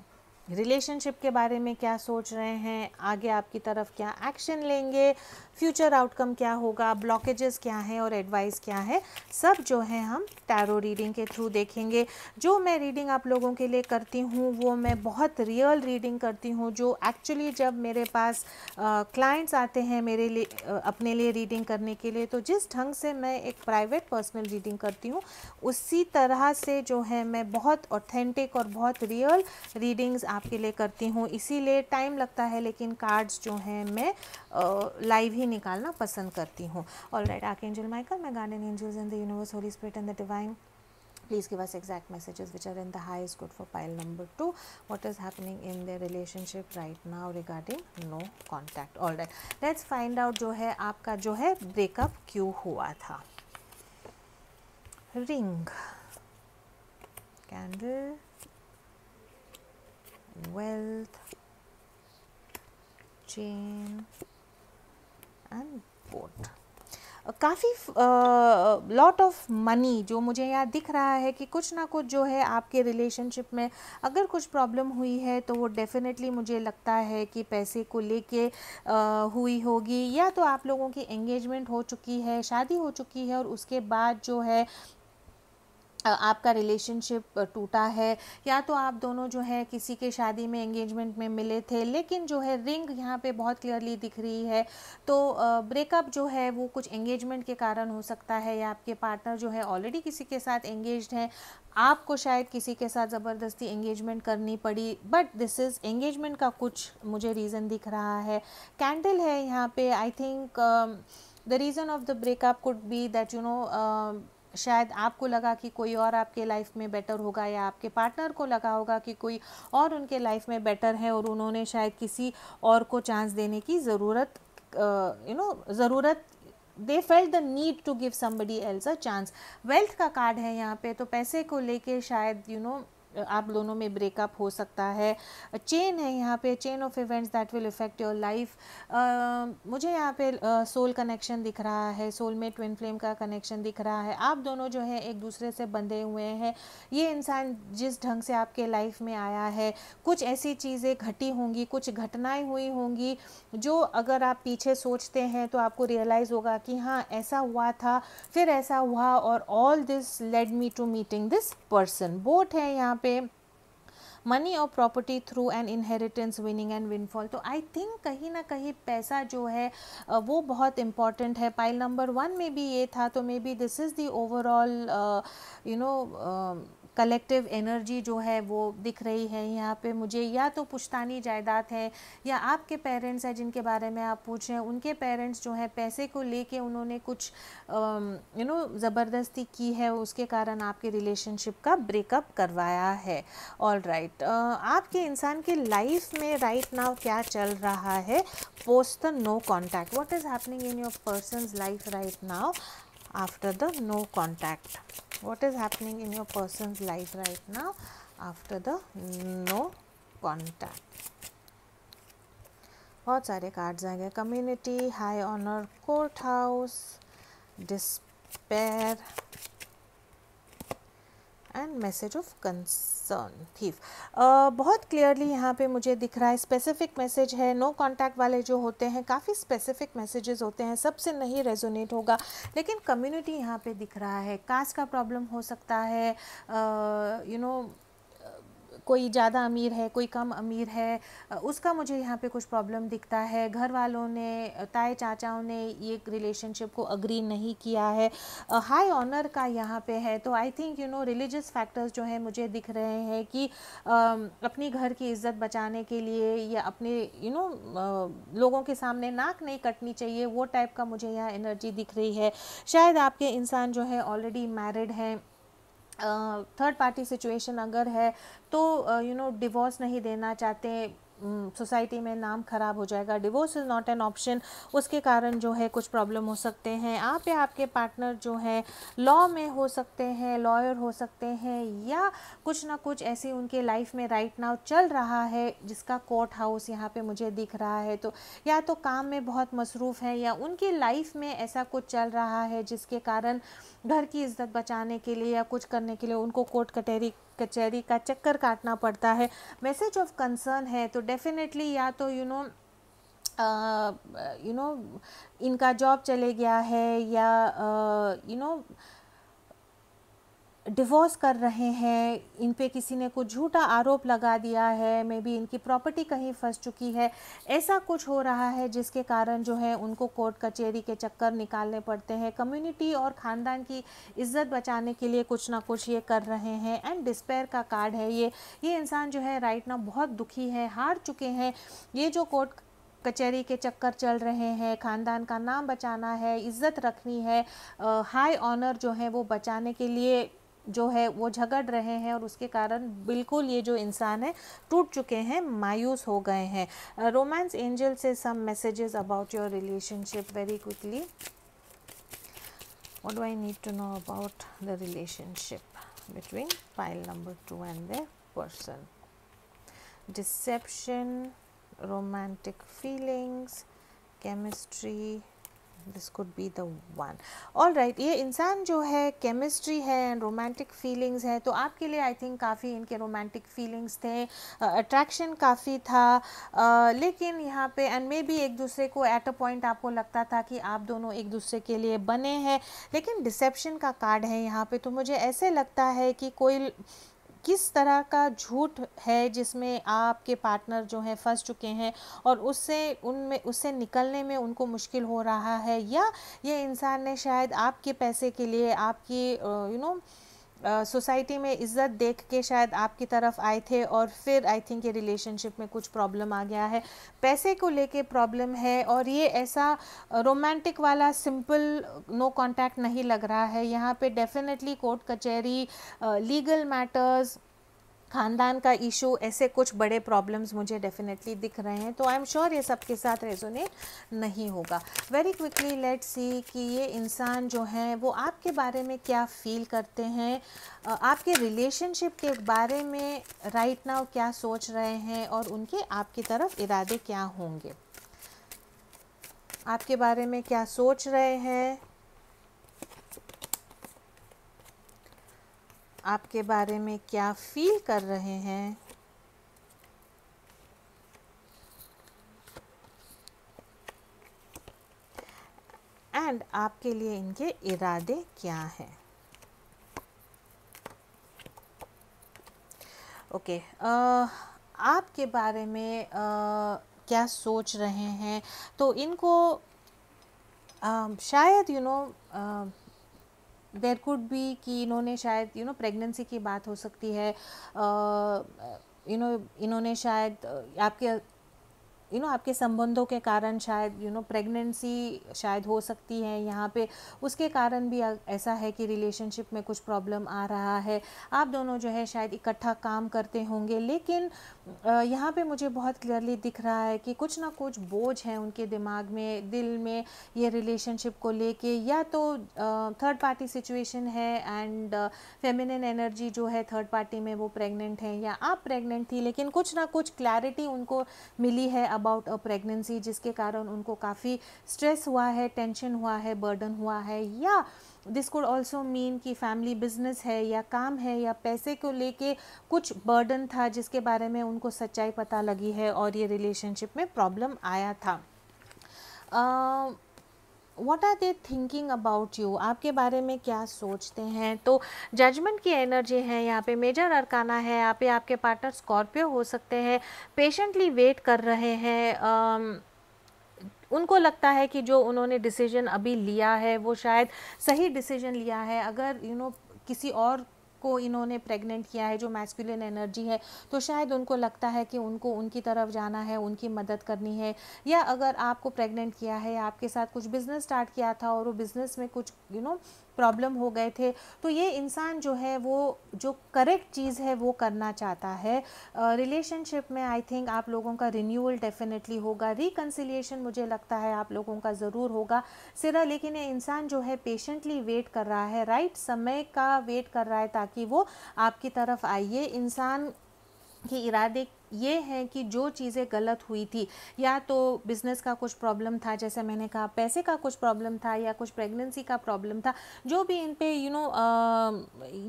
Speaker 1: रिलेशनशिप के बारे में क्या सोच रहे हैं आगे आपकी तरफ क्या एक्शन लेंगे फ्यूचर आउटकम क्या होगा ब्लॉकेजेस क्या हैं और एडवाइस क्या है सब जो है हम टैरो रीडिंग के थ्रू देखेंगे जो मैं रीडिंग आप लोगों के लिए करती हूँ वो मैं बहुत रियल रीडिंग करती हूँ जो एक्चुअली जब मेरे पास क्लाइंट्स आते हैं मेरे लिए अपने लिए रीडिंग करने के लिए तो जिस ढंग से मैं एक प्राइवेट पर्सनल रीडिंग करती हूँ उसी तरह से जो है मैं बहुत ऑथेंटिक और बहुत रियल रीडिंग्स आपके लिए करती हूँ इसीलिए टाइम लगता है लेकिन कार्ड्स जो हैं मैं लाइव ही निकालना पसंद करती हूँ all right archangel Michael मैं गाने angels in the universe holy spirit and the divine please give us exact messages which are in the highest good for pile number two what is happening in the relationship right now regarding no contact all right let's find out जो है आपका जो है breakup क्यों हुआ था ring candle wealth chain and port. काफ़ी lot of money जो मुझे यहाँ दिख रहा है कि कुछ ना कुछ जो है आपके रिलेशनशिप में अगर कुछ प्रॉब्लम हुई है तो वो डेफिनेटली मुझे लगता है कि पैसे को लेके uh, हुई होगी या तो आप लोगों की एंगेजमेंट हो चुकी है शादी हो चुकी है और उसके बाद जो है आपका रिलेशनशिप टूटा है या तो आप दोनों जो है किसी के शादी में एंगेजमेंट में मिले थे लेकिन जो है रिंग यहाँ पे बहुत क्लियरली दिख रही है तो ब्रेकअप जो है वो कुछ एंगेजमेंट के कारण हो सकता है या आपके पार्टनर जो है ऑलरेडी किसी के साथ एंगेज हैं आपको शायद किसी के साथ ज़बरदस्ती एंगेजमेंट करनी पड़ी बट दिस इज़ एंगेजमेंट का कुछ मुझे रीज़न दिख रहा है कैंडल है यहाँ पे I think the reason of the breakup could be that you know शायद आपको लगा कि कोई और आपके लाइफ में बेटर होगा या आपके पार्टनर को लगा होगा कि कोई और उनके लाइफ में बेटर है और उन्होंने शायद किसी और को चांस देने की ज़रूरत यू नो ज़रूरत they felt the need to give somebody else a chance wealth का कार्ड है यहाँ पे तो पैसे को लेके शायद यू you नो know, आप दोनों में ब्रेकअप हो सकता है चेन है यहाँ पे chain of events that will effect your life मुझे यहाँ पे सोल कनेक्शन दिख रहा है सोल में ट्विन फ्लेम का कनेक्शन दिख रहा है आप दोनों जो है एक दूसरे से बंधे हुए हैं ये इंसान जिस ढंग से आपके लाइफ में आया है कुछ ऐसी चीज़ें घटी होंगी कुछ घटनाएं हुई होंगी जो अगर आप पीछे सोचते हैं तो आपको रियलाइज़ होगा कि हाँ ऐसा हुआ था फिर ऐसा हुआ और all this led me to meeting this person बोट है यहाँ पे मनी और property through an inheritance winning and windfall तो आई थिंक कहीं ना कहीं पैसा जो है वो बहुत इम्पॉर्टेंट है पाइल नंबर वन में भी ये था तो maybe this is the overall you know collective energy जो है वो दिख रही है यहाँ पे मुझे या तो पुश्तानी जायदाद है या आपके पेरेंट्स हैं जिनके बारे में आप पूछ रहे हैं उनके पेरेंट्स जो है पैसे को लेके उन्होंने कुछ यू नो ज़बरदस्ती की है उसके कारण आपके रिलेशनशिप का ब्रेकअप करवाया है ऑल राइट right. आपके इंसान के लाइफ में राइट right नाव क्या चल रहा है post the no contact what is happening in your person life right now after the no contact what is happening in your person's life right now after the no contact बहुत सारे cards आ गए community high honour court house despair and message of concern thief बहुत clearly यहाँ पे मुझे दिख रहा है स्पेसिफिक मैसेज है नो no कॉन्टैक्ट वाले जो होते हैं काफ़ी स्पेसिफिक मैसेजेस होते हैं सबसे नहीं रेजोनेट होगा लेकिन कम्युनिटी यहाँ पे दिख रहा है कास्ट का प्रॉब्लम हो सकता है यू uh, नो कोई ज़्यादा अमीर है कोई कम अमीर है उसका मुझे यहाँ पे कुछ प्रॉब्लम दिखता है घर वालों ने ताए चाचाओं ने ये रिलेशनशिप को अग्री नहीं किया है हाई ऑनर का यहाँ पे है तो I think you know religious factors जो हैं मुझे दिख रहे हैं कि अपनी घर की इज्जत बचाने के लिए या अपने यू you नो know, लोगों के सामने नाक नहीं कटनी चाहिए वो टाइप का मुझे यहाँ एनर्जी दिख रही है शायद आपके इंसान जो है ऑलरेडी मैरिड हैं थर्ड पार्टी सिचुएशन अगर है तो यू नो डिवोर्स नहीं देना चाहते हम्म, सोसाइटी में नाम ख़राब हो जाएगा divorce is not an option उसके कारण जो है कुछ प्रॉब्लम हो सकते हैं आप या आपके पार्टनर जो है लॉ में हो सकते हैं लॉयर हो सकते हैं या कुछ ना कुछ ऐसे उनके लाइफ में राइट नाउ चल रहा है जिसका कोर्ट हाउस यहाँ पे मुझे दिख रहा है तो या तो काम में बहुत मसरूफ़ हैं या उनकी लाइफ में ऐसा कुछ चल रहा है जिसके कारण घर की इज्जत बचाने के लिए या कुछ करने के लिए उनको कोर्ट कटहरी कचहरी का चक्कर काटना पड़ता है मैसेज ऑफ कंसर्न है तो डेफिनेटली या तो यू नो यू नो इनका जॉब चले गया है या you uh, know you know, divorce कर रहे हैं इन पे किसी ने कुछ झूठा आरोप लगा दिया है मे बी इनकी प्रॉपर्टी कहीं फंस चुकी है ऐसा कुछ हो रहा है जिसके कारण जो है उनको कोर्ट कचहरी के चक्कर निकालने पड़ते हैं कम्युनिटी और ख़ानदान की इज्जत बचाने के लिए कुछ ना कुछ ये कर रहे हैं एंड डिस्पेयर का कार्ड है ये ये इंसान जो है राइट ना बहुत दुखी है हार चुके हैं ये जो कोर्ट कचहरी के चक्कर चल रहे हैं ख़ानदान का नाम बचाना है इज़्ज़त रखनी है हाई ऑनर जो है वो बचाने के लिए जो है वो झगड़ रहे हैं और उसके कारण बिल्कुल ये जो इंसान है टूट चुके हैं मायूस हो गए हैं रोमांस एंजल से some messages about your relationship very quickly what do I need to know about the relationship between file number two and the person deception romantic feelings chemistry this could be the one all right ये इंसान जो है chemistry है and romantic feelings है तो आपके लिए आई think काफ़ी इनके रोमांटिक फीलिंग्स थे अट्रैक्शन uh, काफ़ी था uh, लेकिन यहाँ पे एंड मे बी एक दूसरे को एट अ पॉइंट आपको लगता था कि आप दोनों एक दूसरे के लिए बने हैं लेकिन डिसेप्शन का कार्ड है यहाँ पे तो मुझे ऐसे लगता है कि कोई किस तरह का झूठ है जिसमें आपके पार्टनर जो हैं फंस चुके हैं और उससे उनमें उससे निकलने में उनको मुश्किल हो रहा है या ये इंसान ने शायद आपके पैसे के लिए आपकी यू नो सोसाइटी में इज़्ज़त देख के शायद आपकी तरफ आए थे और फिर आई थिंक ये रिलेशनशिप में कुछ प्रॉब्लम आ गया है पैसे को लेके प्रॉब्लम है और ये ऐसा रोमांटिक वाला सिंपल नो कांटेक्ट नहीं लग रहा है यहाँ पे डेफिनेटली कोर्ट कचहरी लीगल मैटर्स खानदान का इशू ऐसे कुछ बड़े प्रॉब्लम्स मुझे डेफिनेटली दिख रहे हैं तो आई एम श्योर ये सबके साथ रेजोनेट नहीं होगा वेरी क्विकली लेट सी कि ये इंसान जो हैं वो आपके बारे में क्या फील करते हैं आपके रिलेशनशिप के बारे में राइट right नाउ क्या सोच रहे हैं और उनके आपकी तरफ इरादे क्या होंगे आपके बारे में क्या सोच रहे हैं आपके बारे में क्या फील कर रहे हैं एंड आपके लिए इनके इरादे क्या हैं ओके okay, आपके बारे में आ, क्या सोच रहे हैं तो इनको आ, शायद you you know know, there could भी कि इन्होंने शायद यू नो प्रेगनेंसी की बात हो सकती है यू नो इन्होंने शायद आपके यू you नो know, आपके संबंधों के कारण शायद यू नो प्रेगनेंसी शायद हो सकती है यहाँ पे उसके कारण भी ऐसा है कि रिलेशनशिप में कुछ प्रॉब्लम आ रहा है आप दोनों जो है शायद इकट्ठा काम करते होंगे लेकिन यहाँ पे मुझे बहुत क्लियरली दिख रहा है कि कुछ ना कुछ बोझ है उनके दिमाग में दिल में ये रिलेशनशिप को लेके या तो थर्ड पार्टी सिचुएशन है एंड फेमिनिन एनर्जी जो है थर्ड पार्टी में वो प्रेग्नेंट हैं या आप प्रेग्नेंट थी लेकिन कुछ ना कुछ क्लैरिटी उनको मिली है अब अबाउट अ प्रेगनेंसी जिसके कारण उनको काफ़ी स्ट्रेस हुआ है टेंशन हुआ है बर्डन हुआ है या दिस कुड ऑल्सो मीन कि फैमिली बिजनेस है या काम है या पैसे को लेके कुछ बर्डन था जिसके बारे में उनको सच्चाई पता लगी है और ये रिलेशनशिप में प्रॉब्लम आया था uh, what are they thinking about you आपके बारे में क्या सोचते हैं तो जजमेंट की एनर्जी है यहाँ पे मेजर अरकाना है यहाँ पे आपके पार्टनर स्कॉर्पियो हो सकते हैं पेशेंटली वेट कर रहे हैं um, उनको लगता है कि जो उन्होंने डिसीजन अभी लिया है वो शायद सही डिसीजन लिया है अगर यू you नो know, किसी और को इन्होंने प्रेग्नेंट किया है जो मैस्कुलिन एनर्जी है तो शायद उनको लगता है कि उनको उनकी तरफ जाना है उनकी मदद करनी है या अगर आपको प्रेग्नेंट किया है आपके साथ कुछ बिज़नेस स्टार्ट किया था और वो बिज़नेस में कुछ you you know know, problem हो गए थे तो ये इंसान जो है वो जो करेक्ट चीज़ है वो करना चाहता है रिलेशनशिप uh, में आई थिंक आप लोगों का रिन्यूअल डेफिनेटली होगा रिकन्सिलियेशन मुझे लगता है आप लोगों का ज़रूर होगा सिरा लेकिन ये इंसान जो है पेशेंटली वेट कर रहा है राइट right समय का वेट कर रहा है ताकि वो आपकी तरफ आइए इंसान के इरादे ये हैं कि जो चीज़ें गलत हुई थी या तो बिज़नेस का कुछ प्रॉब्लम था जैसे मैंने कहा पैसे का कुछ प्रॉब्लम था या कुछ प्रेगनेंसी का प्रॉब्लम था जो भी इन पे यू नो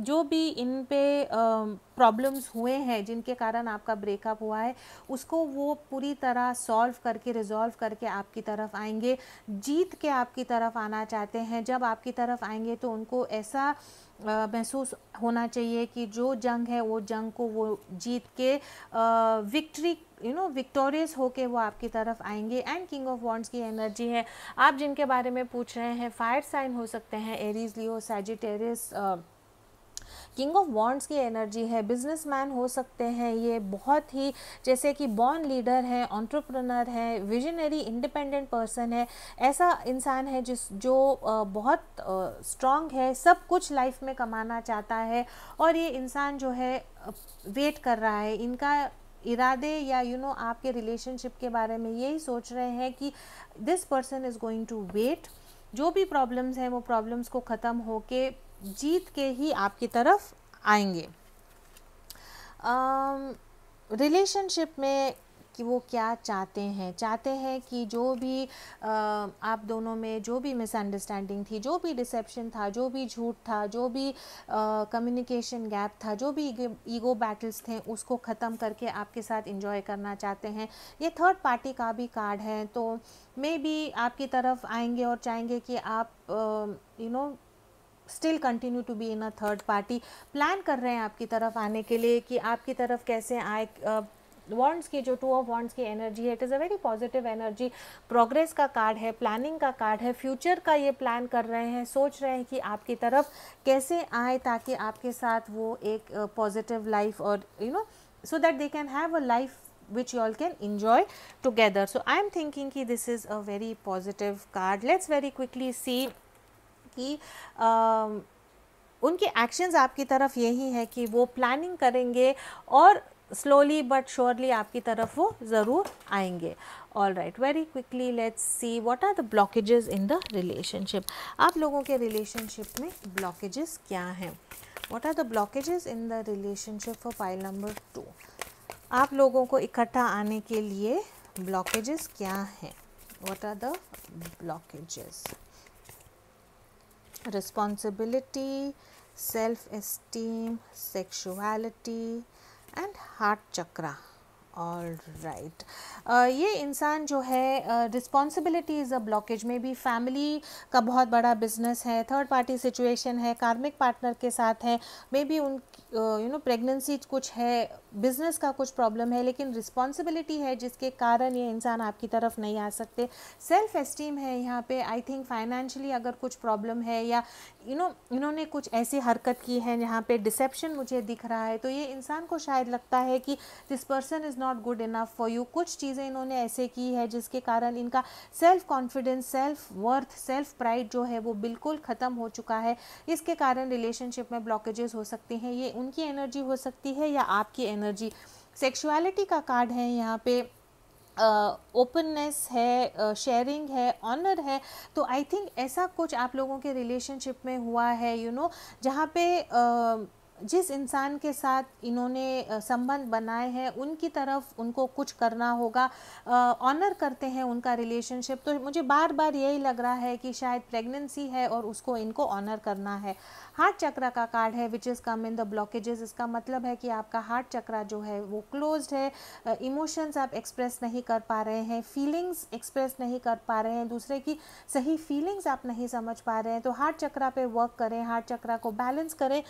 Speaker 1: जो भी इन पे प्रॉब्लम्स हुए हैं जिनके कारण आपका ब्रेकअप हुआ है उसको वो पूरी तरह सॉल्व करके रिजॉल्व करके आपकी तरफ आएंगे जीत के आपकी तरफ आना चाहते हैं जब आपकी तरफ आएंगे तो उनको ऐसा महसूस होना चाहिए कि जो जंग है वो जंग को वो जीत के विक्ट्री यू नो विक्टोरियस होके वो आपकी तरफ आएंगे एंड किंग ऑफ वॉन्ट्स की एनर्जी है आप जिनके बारे में पूछ रहे हैं फायर साइन हो सकते हैं Aries Leo Sagittarius king of wands की एनर्जी है बिजनेसमैन हो सकते हैं ये बहुत ही जैसे कि बॉन्ड लीडर है ऑन्ट्रप्रनर है विजनरी इंडिपेंडेंट पर्सन है ऐसा इंसान है जिस जो बहुत स्ट्रांग है सब कुछ लाइफ में कमाना चाहता है और ये इंसान जो है वेट कर रहा है इनका इरादे या यू you नो know, आपके रिलेशनशिप के बारे में यही सोच रहे हैं कि this person is going to wait जो भी प्रॉब्लम्स हैं वो प्रॉब्लम्स को ख़त्म होके जीत के ही आपकी तरफ आएंगे रिलेशनशिप में कि वो क्या चाहते हैं चाहते हैं कि जो भी आ, आप दोनों में जो भी मिसअंडरस्टैंडिंग थी जो भी डिसेप्शन था जो भी झूठ था जो भी कम्युनिकेशन गैप था जो भी ईगो बैटल्स थे उसको ख़त्म करके आपके साथ इंजॉय करना चाहते हैं ये थर्ड पार्टी का भी कार्ड है तो मे भी आपकी तरफ आएंगे और चाहेंगे कि आप you know you know, still continue to be in a third party plan कर रहे हैं आपकी तरफ आने के लिए कि आपकी तरफ कैसे आए वॉन्ट्स की जो टू ऑफ वॉन्ट्स की एनर्जी है it is a very positive energy progress का कार्ड है प्लानिंग का कार्ड है फ्यूचर का ये प्लान कर रहे हैं सोच रहे हैं कि आपकी तरफ कैसे आए ताकि आपके साथ वो एक पॉजिटिव लाइफ और you know so that they can have a life which you all can enjoy together so I am thinking कि this is a very positive card let's very quickly see कि आ, उनके actions आपकी तरफ यही है कि वो प्लानिंग करेंगे और स्लोली बट श्योरली आपकी तरफ वो ज़रूर आएंगे all right very quickly let's see what are the blockages in the relationship आप लोगों के रिलेशनशिप में ब्लॉकेजेस क्या हैं what are the blockages in the relationship for file number two आप लोगों को इकट्ठा आने के लिए ब्लॉकेजेस क्या हैं what are the blockages responsibility, self esteem, sexuality, and heart chakra all right ये इंसान जो है रिस्पॉन्सिबिलिटी इज़ अ ब्लॉकेज में भी फैमिली का बहुत बड़ा बिजनेस है थर्ड पार्टी सिचुएशन है कार्मिक पार्टनर के साथ है मे बी उन यू नो प्रेगनेंसी कुछ है बिजनेस का कुछ प्रॉब्लम है लेकिन रिस्पॉन्सिबिलिटी है जिसके कारण ये इंसान आपकी तरफ नहीं आ सकते सेल्फ एस्टीम है यहाँ पे आई थिंक फाइनेंशियली अगर कुछ प्रॉब्लम है या यू नो इन्होंने कुछ ऐसी हरकत की है जहाँ पे डिसेप्शन मुझे दिख रहा है तो ये इंसान को शायद लगता है कि this person is not good enough for you कुछ चीज़ें इन्होंने ऐसे की है जिसके कारण इनका self confidence self worth self pride जो है वो बिल्कुल ख़त्म हो चुका है इसके कारण रिलेशनशिप में ब्लॉकेजेस हो सकती हैं ये उनकी एनर्जी हो सकती है या आपकी एनर्जी एनर्जी सेक्सुअलिटी का कार्ड है यहाँ पे ओपननेस uh, है शेयरिंग uh, है ऑनर है तो आई थिंक ऐसा कुछ आप लोगों के रिलेशनशिप में हुआ है यू you नो know, जहाँ पे uh, जिस इंसान के साथ इन्होंने संबंध बनाए हैं उनकी तरफ उनको कुछ करना होगा ऑनर करते हैं उनका रिलेशनशिप तो मुझे बार बार यही लग रहा है कि शायद प्रेगनेंसी है और उसको इनको ऑनर करना है हार्ट चक्र का कार्ड है which is come in the blockages इसका मतलब है कि आपका हार्ट चक्र जो है वो क्लोज है इमोशंस आप एक्सप्रेस नहीं कर पा रहे हैं फीलिंग्स एक्सप्रेस नहीं कर पा रहे हैं दूसरे की सही फीलिंग्स आप नहीं समझ पा रहे हैं तो हार्ट चक्रा पे वर्क करें हार्ट चक्रा को बैलेंस करें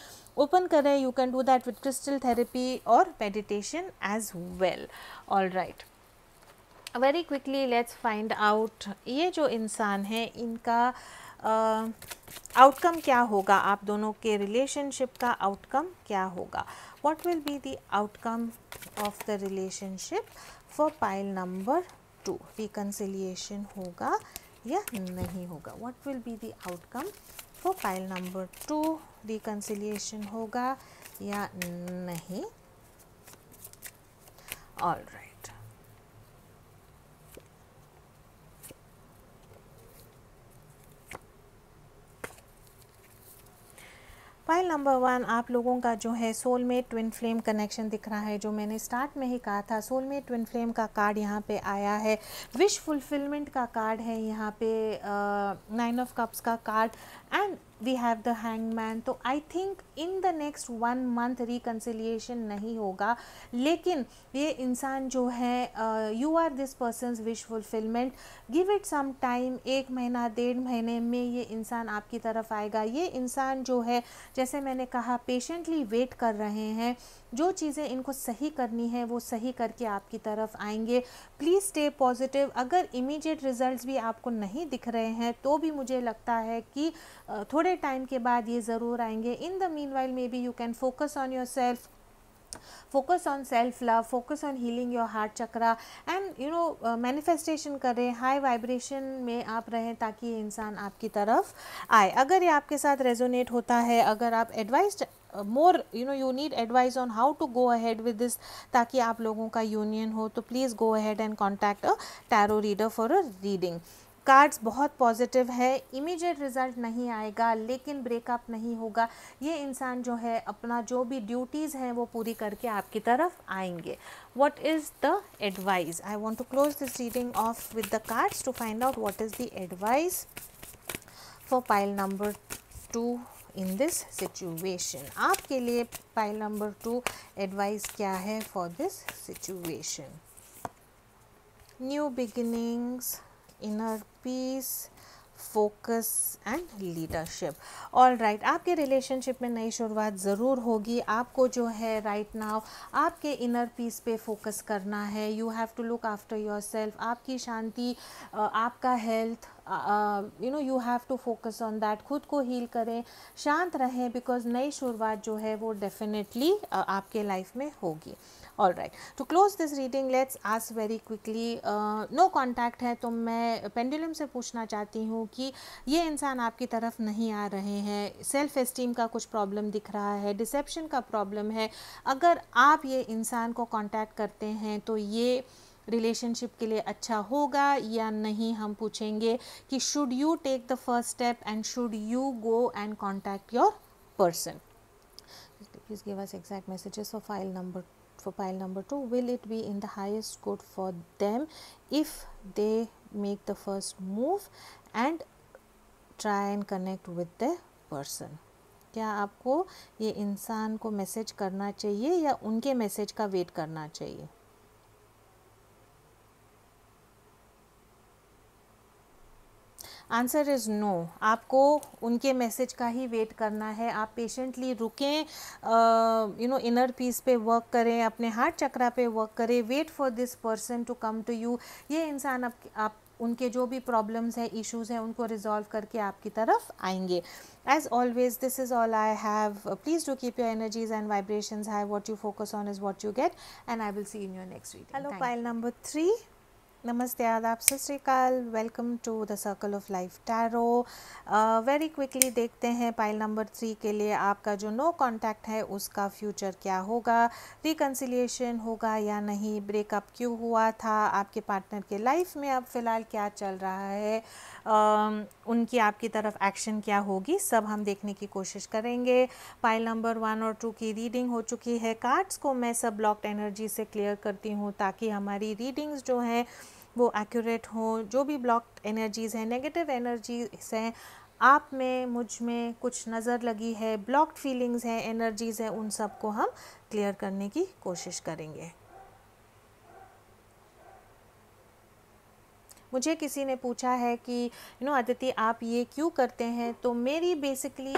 Speaker 1: ओपन करें करें you can do that with crystal therapy और meditation as well all right very quickly let's find out ये जो इंसान है इनका आउटकम uh, क्या होगा आप दोनों के रिलेशनशिप का आउटकम क्या होगा what will be the outcome of the relationship for pile number two reconciliation होगा या नहीं होगा what will be the outcome for pile number two reconciliation होगा या नहीं all right file number one आप लोगों का जो है सोल में ट्विन फ्लेम कनेक्शन दिख रहा है जो मैंने स्टार्ट में ही कहा था सोल में ट्विन फ्लेम का कार्ड यहाँ पे आया है विश फुलफिलमेंट का कार्ड है यहाँ पे नाइन ऑफ कप्स का card and we have the hang man तो I think in the next one month reconciliation नहीं होगा लेकिन ये इंसान जो है you are this person wish fulfilment give it some time एक महीना डेढ़ महीने में ये इंसान आपकी तरफ आएगा ये इंसान जो है जैसे मैंने कहा पेशेंटली वेट कर रहे हैं जो चीज़ें इनको सही करनी है वो सही करके आपकी तरफ आएंगे प्लीज़ स्टे पॉजिटिव अगर इमीडिएट रिजल्ट्स भी आपको नहीं दिख रहे हैं तो भी मुझे लगता है कि थोड़े टाइम के बाद ये ज़रूर आएंगे in the meanwhile maybe you can focus on yourself focus on self love focus on healing your heart chakra and you know manifestation करें हाई वाइब्रेशन में आप रहें ताकि ये इंसान आपकी तरफ आए अगर ये आपके साथ रेजोनेट होता है अगर आप advice more you know you need advice on how to go ahead with this ताकि आप लोगों का यूनियन हो तो please go ahead and contact a tarot reader for a reading cards बहुत पॉजिटिव है इमीडिएट रिजल्ट नहीं आएगा लेकिन ब्रेकअप नहीं होगा ये इंसान जो है अपना जो भी ड्यूटीज़ हैं वो पूरी करके आपकी तरफ आएंगे what is the advice I want to close this reading of with the cards to find out what is the advice for pile number two in this situation आपके लिए पाइल नंबर टू एडवाइस क्या है for this situation new beginnings inner peace focus and leadership all right आपके relationship में नई शुरुआत ज़रूर होगी आपको जो है राइट right नाव आपके इनर पीस पे फोकस करना है you have to look after yourself आपकी शांति आपका health you know you have to focus on that खुद को हील करें शांत रहें बिकॉज नई शुरुआत जो है वो डेफिनेटली uh, आपके लाइफ में होगी all right to close this reading let's ask very quickly no contact है तो मैं पेंडुलम से पूछना चाहती हूँ कि ये इंसान आपकी तरफ नहीं आ रहे हैं सेल्फ एस्टीम का कुछ प्रॉब्लम दिख रहा है डिसेप्शन का प्रॉब्लम है अगर आप ये इंसान को कॉन्टैक्ट करते हैं तो ये रिलेशनशिप के लिए अच्छा होगा या नहीं हम पूछेंगे कि should you take the first step and should you go and contact your person please give us exact messages for file number for file number two will it be in the highest good for them if they make the first move and try and connect with the person क्या आपको ये इंसान को message करना चाहिए या उनके message का वेट करना चाहिए आंसर इज़ नो आपको उनके मैसेज का ही वेट करना है आप पेशेंटली रुकें यू नो इनर पीस पे वर्क करें अपने हार्ट चक्रा पे वर्क करें wait for this person to come to you ये इंसान आप, आप उनके जो भी प्रॉब्लम्स हैं इश्यूज़ हैं उनको रिजॉल्व करके आपकी तरफ आएंगे as always this is all I have please do keep your energies and vibration have what you focus on is what you get and I will see in your next video hello file number three नमस्ते आदाब सत श्रीकाल welcome to the circle of life tarot very quickly देखते हैं pile number three के लिए आपका जो नो no कांटेक्ट है उसका फ्यूचर क्या होगा रिकन्सिलिएशन होगा या नहीं ब्रेकअप क्यों हुआ था आपके पार्टनर के लाइफ में अब फ़िलहाल क्या चल रहा है uh, उनकी आपकी तरफ एक्शन क्या होगी सब हम देखने की कोशिश करेंगे पाइल नंबर वन और टू की रीडिंग हो चुकी है कार्ड्स को मैं सब ब्लॉक्ड एनर्जी से क्लियर करती हूँ ताकि हमारी रीडिंग्स जो हैं वो एक्यूरेट हों जो भी ब्लॉक्ड एनर्जीज़ हैं नेगेटिव एनर्जीज़ हैं आप में मुझ में कुछ नज़र लगी है ब्लॉक्ड फीलिंग्स हैं एनर्जीज़ हैं उन सबको हम क्लियर करने की कोशिश करेंगे मुझे किसी ने पूछा है कि यू नो आदिति आप ये क्यों करते हैं तो मेरी बेसिकली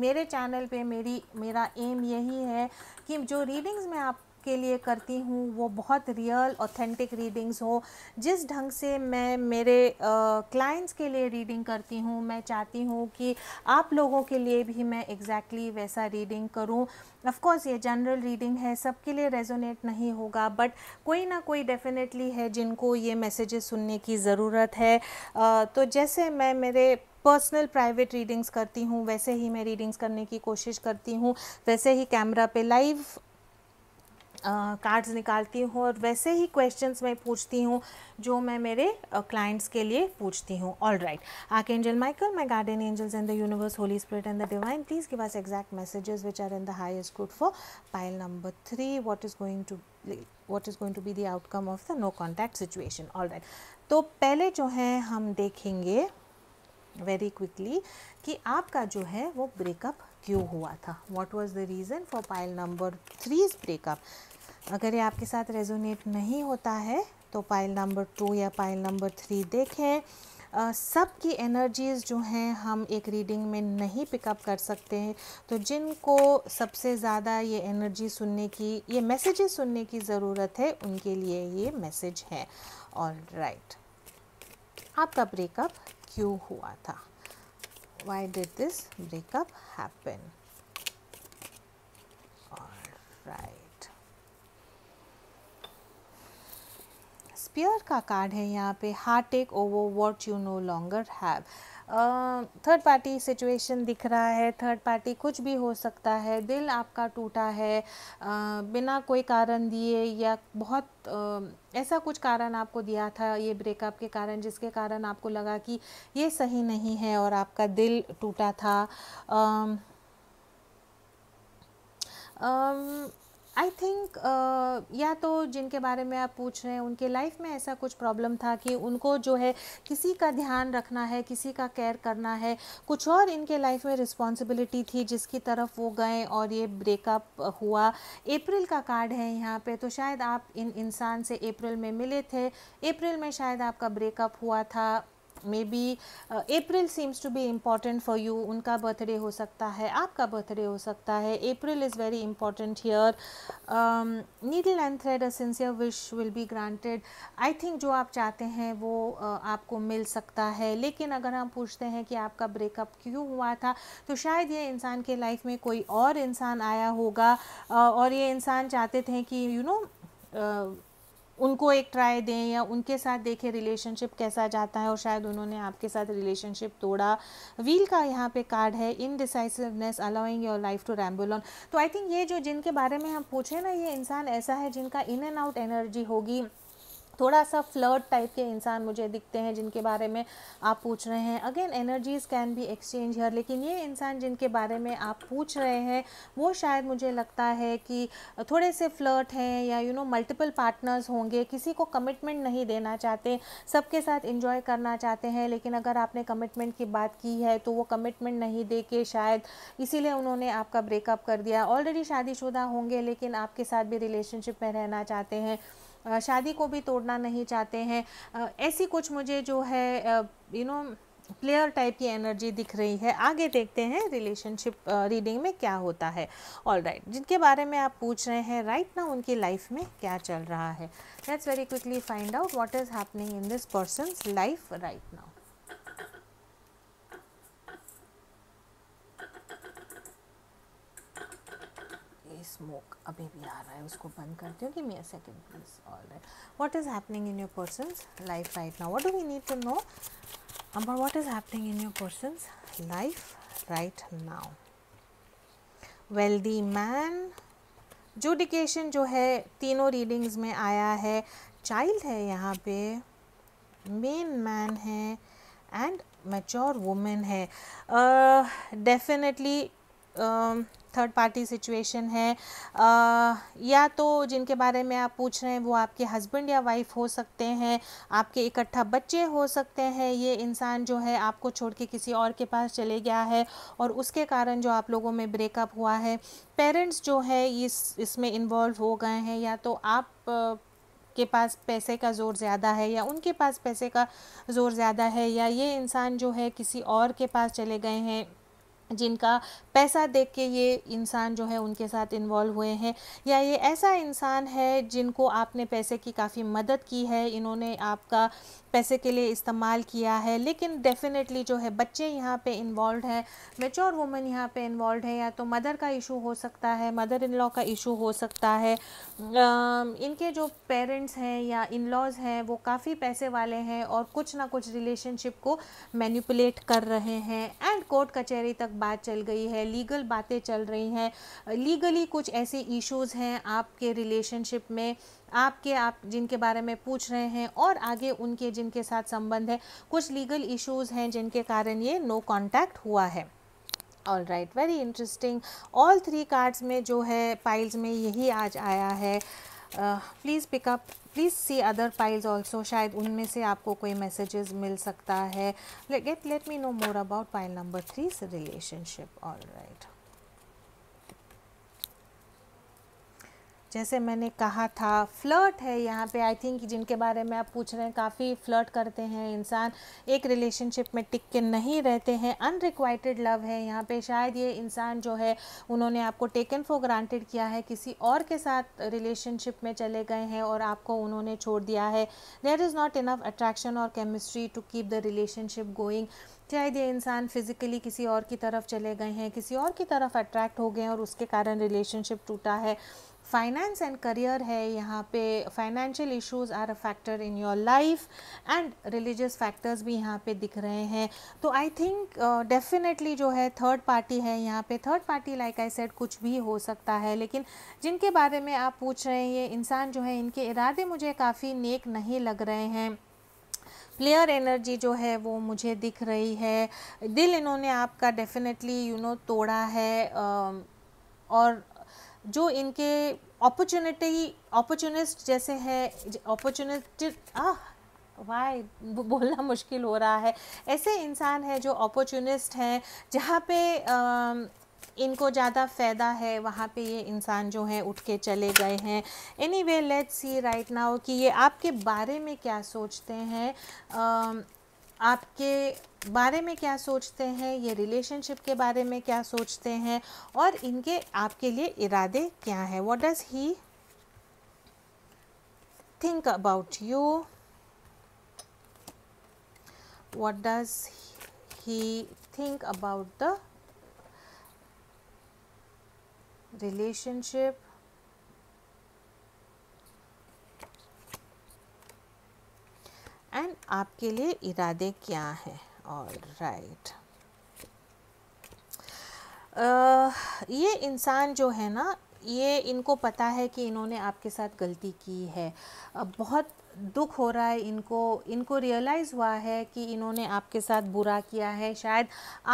Speaker 1: मेरे चैनल पे मेरी मेरा एम यही है कि जो रीडिंग्स मैं आप के लिए करती हूँ वो बहुत रियल ऑथेंटिक रीडिंग्स हो जिस ढंग से मैं मेरे क्लाइंट्स के लिए रीडिंग करती हूँ मैं चाहती हूँ कि आप लोगों के लिए भी मैं एग्जैक्टली exactly वैसा रीडिंग करूँ ऑफकोर्स ये जनरल रीडिंग है सबके लिए रेजोनेट नहीं होगा बट कोई ना कोई डेफिनेटली है जिनको ये मैसेजेस सुनने की ज़रूरत है uh, तो जैसे मैं मेरे पर्सनल प्राइवेट रीडिंग्स करती हूँ वैसे ही मैं रीडिंग्स करने की कोशिश करती हूँ वैसे ही कैमरा पे लाइव कार्ड्स निकालती हूँ और वैसे ही क्वेश्चंस मैं पूछती हूँ जो मैं मेरे क्लाइंट्स के लिए पूछती हूँ all right archangel Michael my guardian angels and the universe holy spirit and the divine please give us exact messages which are in the highest good for pile number three what is going to what is going to be the outcome of the no contact situation all right तो पहले जो है हम देखेंगे very quickly कि आपका जो है वो ब्रेकअप क्यों हुआ था what was the reason for pile number three is breakup अगर ये आपके साथ रेजोनेट नहीं होता है तो पाइल नंबर टू या पाइल नंबर थ्री देखें सब की एनर्जीज़ जो हैं हम एक रीडिंग में नहीं पिकअप कर सकते हैं तो जिनको सबसे ज़्यादा ये एनर्जी सुनने की ये मैसेजेस सुनने की ज़रूरत है उनके लिए ये मैसेज है और राइट आपका ब्रेकअप क्यों हुआ था why did this breakup happen और राइट पेयर का कार्ड है यहाँ पे heart take over what you no longer have third party situation दिख रहा है थर्ड पार्टी कुछ भी हो सकता है दिल आपका टूटा है uh, बिना कोई कारण दिए या बहुत uh, ऐसा कुछ कारण आपको दिया था ये ब्रेकअप के कारण जिसके कारण आपको लगा कि ये सही नहीं है और आपका दिल टूटा था um, um, I think uh, या तो जिनके बारे में आप पूछ रहे हैं उनके लाइफ में ऐसा कुछ प्रॉब्लम था कि उनको जो है किसी का ध्यान रखना है किसी का केयर करना है कुछ और इनके लाइफ में रिस्पॉन्सिबिलिटी थी जिसकी तरफ वो गए और ये ब्रेकअप हुआ अप्रैल का कार्ड है यहाँ पे तो शायद आप इन इंसान से अप्रैल में मिले थे अप्रैल में शायद आपका ब्रेकअप हुआ था maybe April seems to be important for you उनका बर्थडे हो सकता है आपका बर्थडे हो सकता है April is very important here needle and thread a sincere wish will be granted I think जो आप चाहते हैं वो uh, आपको मिल सकता है लेकिन अगर हम पूछते हैं कि आपका ब्रेकअप क्यों हुआ था तो शायद ये इंसान के लाइफ में कोई और इंसान आया होगा uh, और ये इंसान चाहते थे कि you you know know, uh, उनको एक ट्राई दें या उनके साथ देखें रिलेशनशिप कैसा जाता है और शायद उन्होंने आपके साथ रिलेशनशिप तोड़ा व्हील का यहाँ पे कार्ड है indecisiveness allowing your life to ramble on तो आई थिंक ये जो जिनके बारे में हम पूछें ना ये इंसान ऐसा है जिनका इन एंड आउट एनर्जी होगी थोड़ा सा फ्लर्ट टाइप के इंसान मुझे दिखते हैं जिनके बारे में आप पूछ रहे हैं again energies can be exchange हर लेकिन ये इंसान जिनके बारे में आप पूछ रहे हैं वो शायद मुझे लगता है कि थोड़े से फ्लर्ट हैं या यू नो मल्टीपल पार्टनर्स होंगे किसी को कमिटमेंट नहीं देना चाहते सबके साथ इंजॉय करना चाहते हैं लेकिन अगर आपने कमिटमेंट की बात की है तो वो कमिटमेंट नहीं दे के शायद इसीलिए उन्होंने आपका ब्रेकअप कर दिया ऑलरेडी शादीशुदा होंगे लेकिन आपके साथ भी रिलेशनशिप में रहना चाहते हैं शादी को भी तोड़ना नहीं चाहते हैं ऐसी कुछ मुझे जो है यू नो प्लेयर टाइप की एनर्जी दिख रही है आगे देखते हैं रिलेशनशिप रीडिंग में क्या होता है ऑल राइट right. जिनके बारे में आप पूछ रहे हैं राइट right ना उनकी लाइफ में क्या चल रहा है let's very quickly find out what is happening in this person life right now smoke अभी भी आ रहा है उसको बंद करती हूँ कि मेरा second please all right what is happening in your person life right now what do we need to know about what is happening in your person life right now wealthy man जुडिकेशन जो है तीनों readings में आया है child है यहाँ पे मेन मैन है एंड मेच्योर वुमेन है definitely uh, third party situation है आ, या तो जिनके बारे में आप पूछ रहे हैं वो आपके हस्बैंड या वाइफ हो सकते हैं आपके इकट्ठा बच्चे हो सकते हैं ये इंसान जो है आपको छोड़ के किसी और के पास चले गया है और उसके कारण जो आप लोगों में ब्रेकअप हुआ है पेरेंट्स जो है इस इसमें इन्वॉल्व हो गए हैं या तो आप आ, के पास पैसे का ज़ोर ज़्यादा है या उनके पास पैसे का ज़ोर ज़्यादा है या ये इंसान जो है किसी और के पास चले गए हैं जिनका पैसा देख के ये इंसान जो है उनके साथ इन्वॉल्व हुए हैं या ये ऐसा इंसान है जिनको आपने पैसे की काफ़ी मदद की है इन्होंने आपका पैसे के लिए इस्तेमाल किया है लेकिन डेफिनेटली जो है बच्चे यहाँ पे इन्वॉल्व हैं मेच्योर वुमेन यहाँ पे इन्वॉल्व है या तो मदर का इशू हो सकता है मदर इन लॉ का इशू हो सकता है इनके जो पेरेंट्स हैं या इन लॉज हैं वो काफ़ी पैसे वाले हैं और कुछ ना कुछ रिलेशनशिप को मैनिपुलेट कर रहे हैं एंड कोर्ट कचहरी तक बात चल गई है लीगल बातें चल रही हैं लीगली कुछ ऐसे इशूज़ हैं आपके रिलेशनशिप में आपके आप जिनके बारे में पूछ रहे हैं और आगे उनके जिनके साथ संबंध है कुछ लीगल इश्यूज़ हैं जिनके कारण ये नो कॉन्टैक्ट हुआ है all right very interesting all three cards में जो है पाइल्स में यही आज आया है please pickup please see other piles also शायद उनमें से आपको कोई मैसेजेस मिल सकता है get let me know more about pile number three relationship all right जैसे मैंने कहा था फ्लर्ट है यहाँ पे आई थिंक जिनके बारे में आप पूछ रहे हैं काफ़ी फ्लर्ट करते हैं इंसान एक रिलेशनशिप में टिक के नहीं रहते हैं अनरिक्वाइटेड लव है यहाँ पे शायद ये इंसान जो है उन्होंने आपको टेकन फॉर ग्रांटेड किया है किसी और के साथ रिलेशनशिप में चले गए हैं और आपको उन्होंने छोड़ दिया है there is not enough attraction और chemistry to keep the relationship going शायद ये इंसान फिजिकली किसी और की तरफ चले गए हैं किसी और की तरफ अट्रैक्ट हो गए हैं और उसके कारण रिलेशनशिप टूटा है फाइनेंस एंड करियर है यहाँ पे financial issues are a factor in your life and religious factors भी यहाँ पे दिख रहे हैं तो आई थिंक डेफिनेटली जो है थर्ड पार्टी है यहाँ पे third party like I said कुछ भी हो सकता है लेकिन जिनके बारे में आप पूछ रहे हैं ये इंसान जो है इनके इरादे मुझे काफ़ी नेक नहीं लग रहे हैं प्लेयर एनर्जी जो है वो मुझे दिख रही है दिल इन्होंने आपका डेफिनेटली यू नो तोड़ा है और जो इनके अपॉर्चुनिटी अपॉर्चुनिस्ट जैसे हैं अपॉर्चुनिस्ट आह वाई बोलना मुश्किल हो रहा है ऐसे इंसान हैं जो अपॉर्चुनिस्ट हैं जहाँ पे आ, इनको ज़्यादा फ़ायदा है वहाँ पे ये इंसान जो हैं उठ के चले गए हैं anyway let's see right now कि ये आपके बारे में क्या सोचते हैं आपके बारे में क्या सोचते हैं ये रिलेशनशिप के बारे में क्या सोचते हैं और इनके आपके लिए इरादे क्या हैं what does he think about you what does he think about the relationship and आपके लिए इरादे क्या हैं ऑल राइट ये इंसान जो है ना ये इनको पता है कि इन्होंने आपके साथ गलती की है बहुत दुख हो रहा है इनको इनको रियलाइज़ हुआ है कि इन्होंने आपके साथ बुरा किया है शायद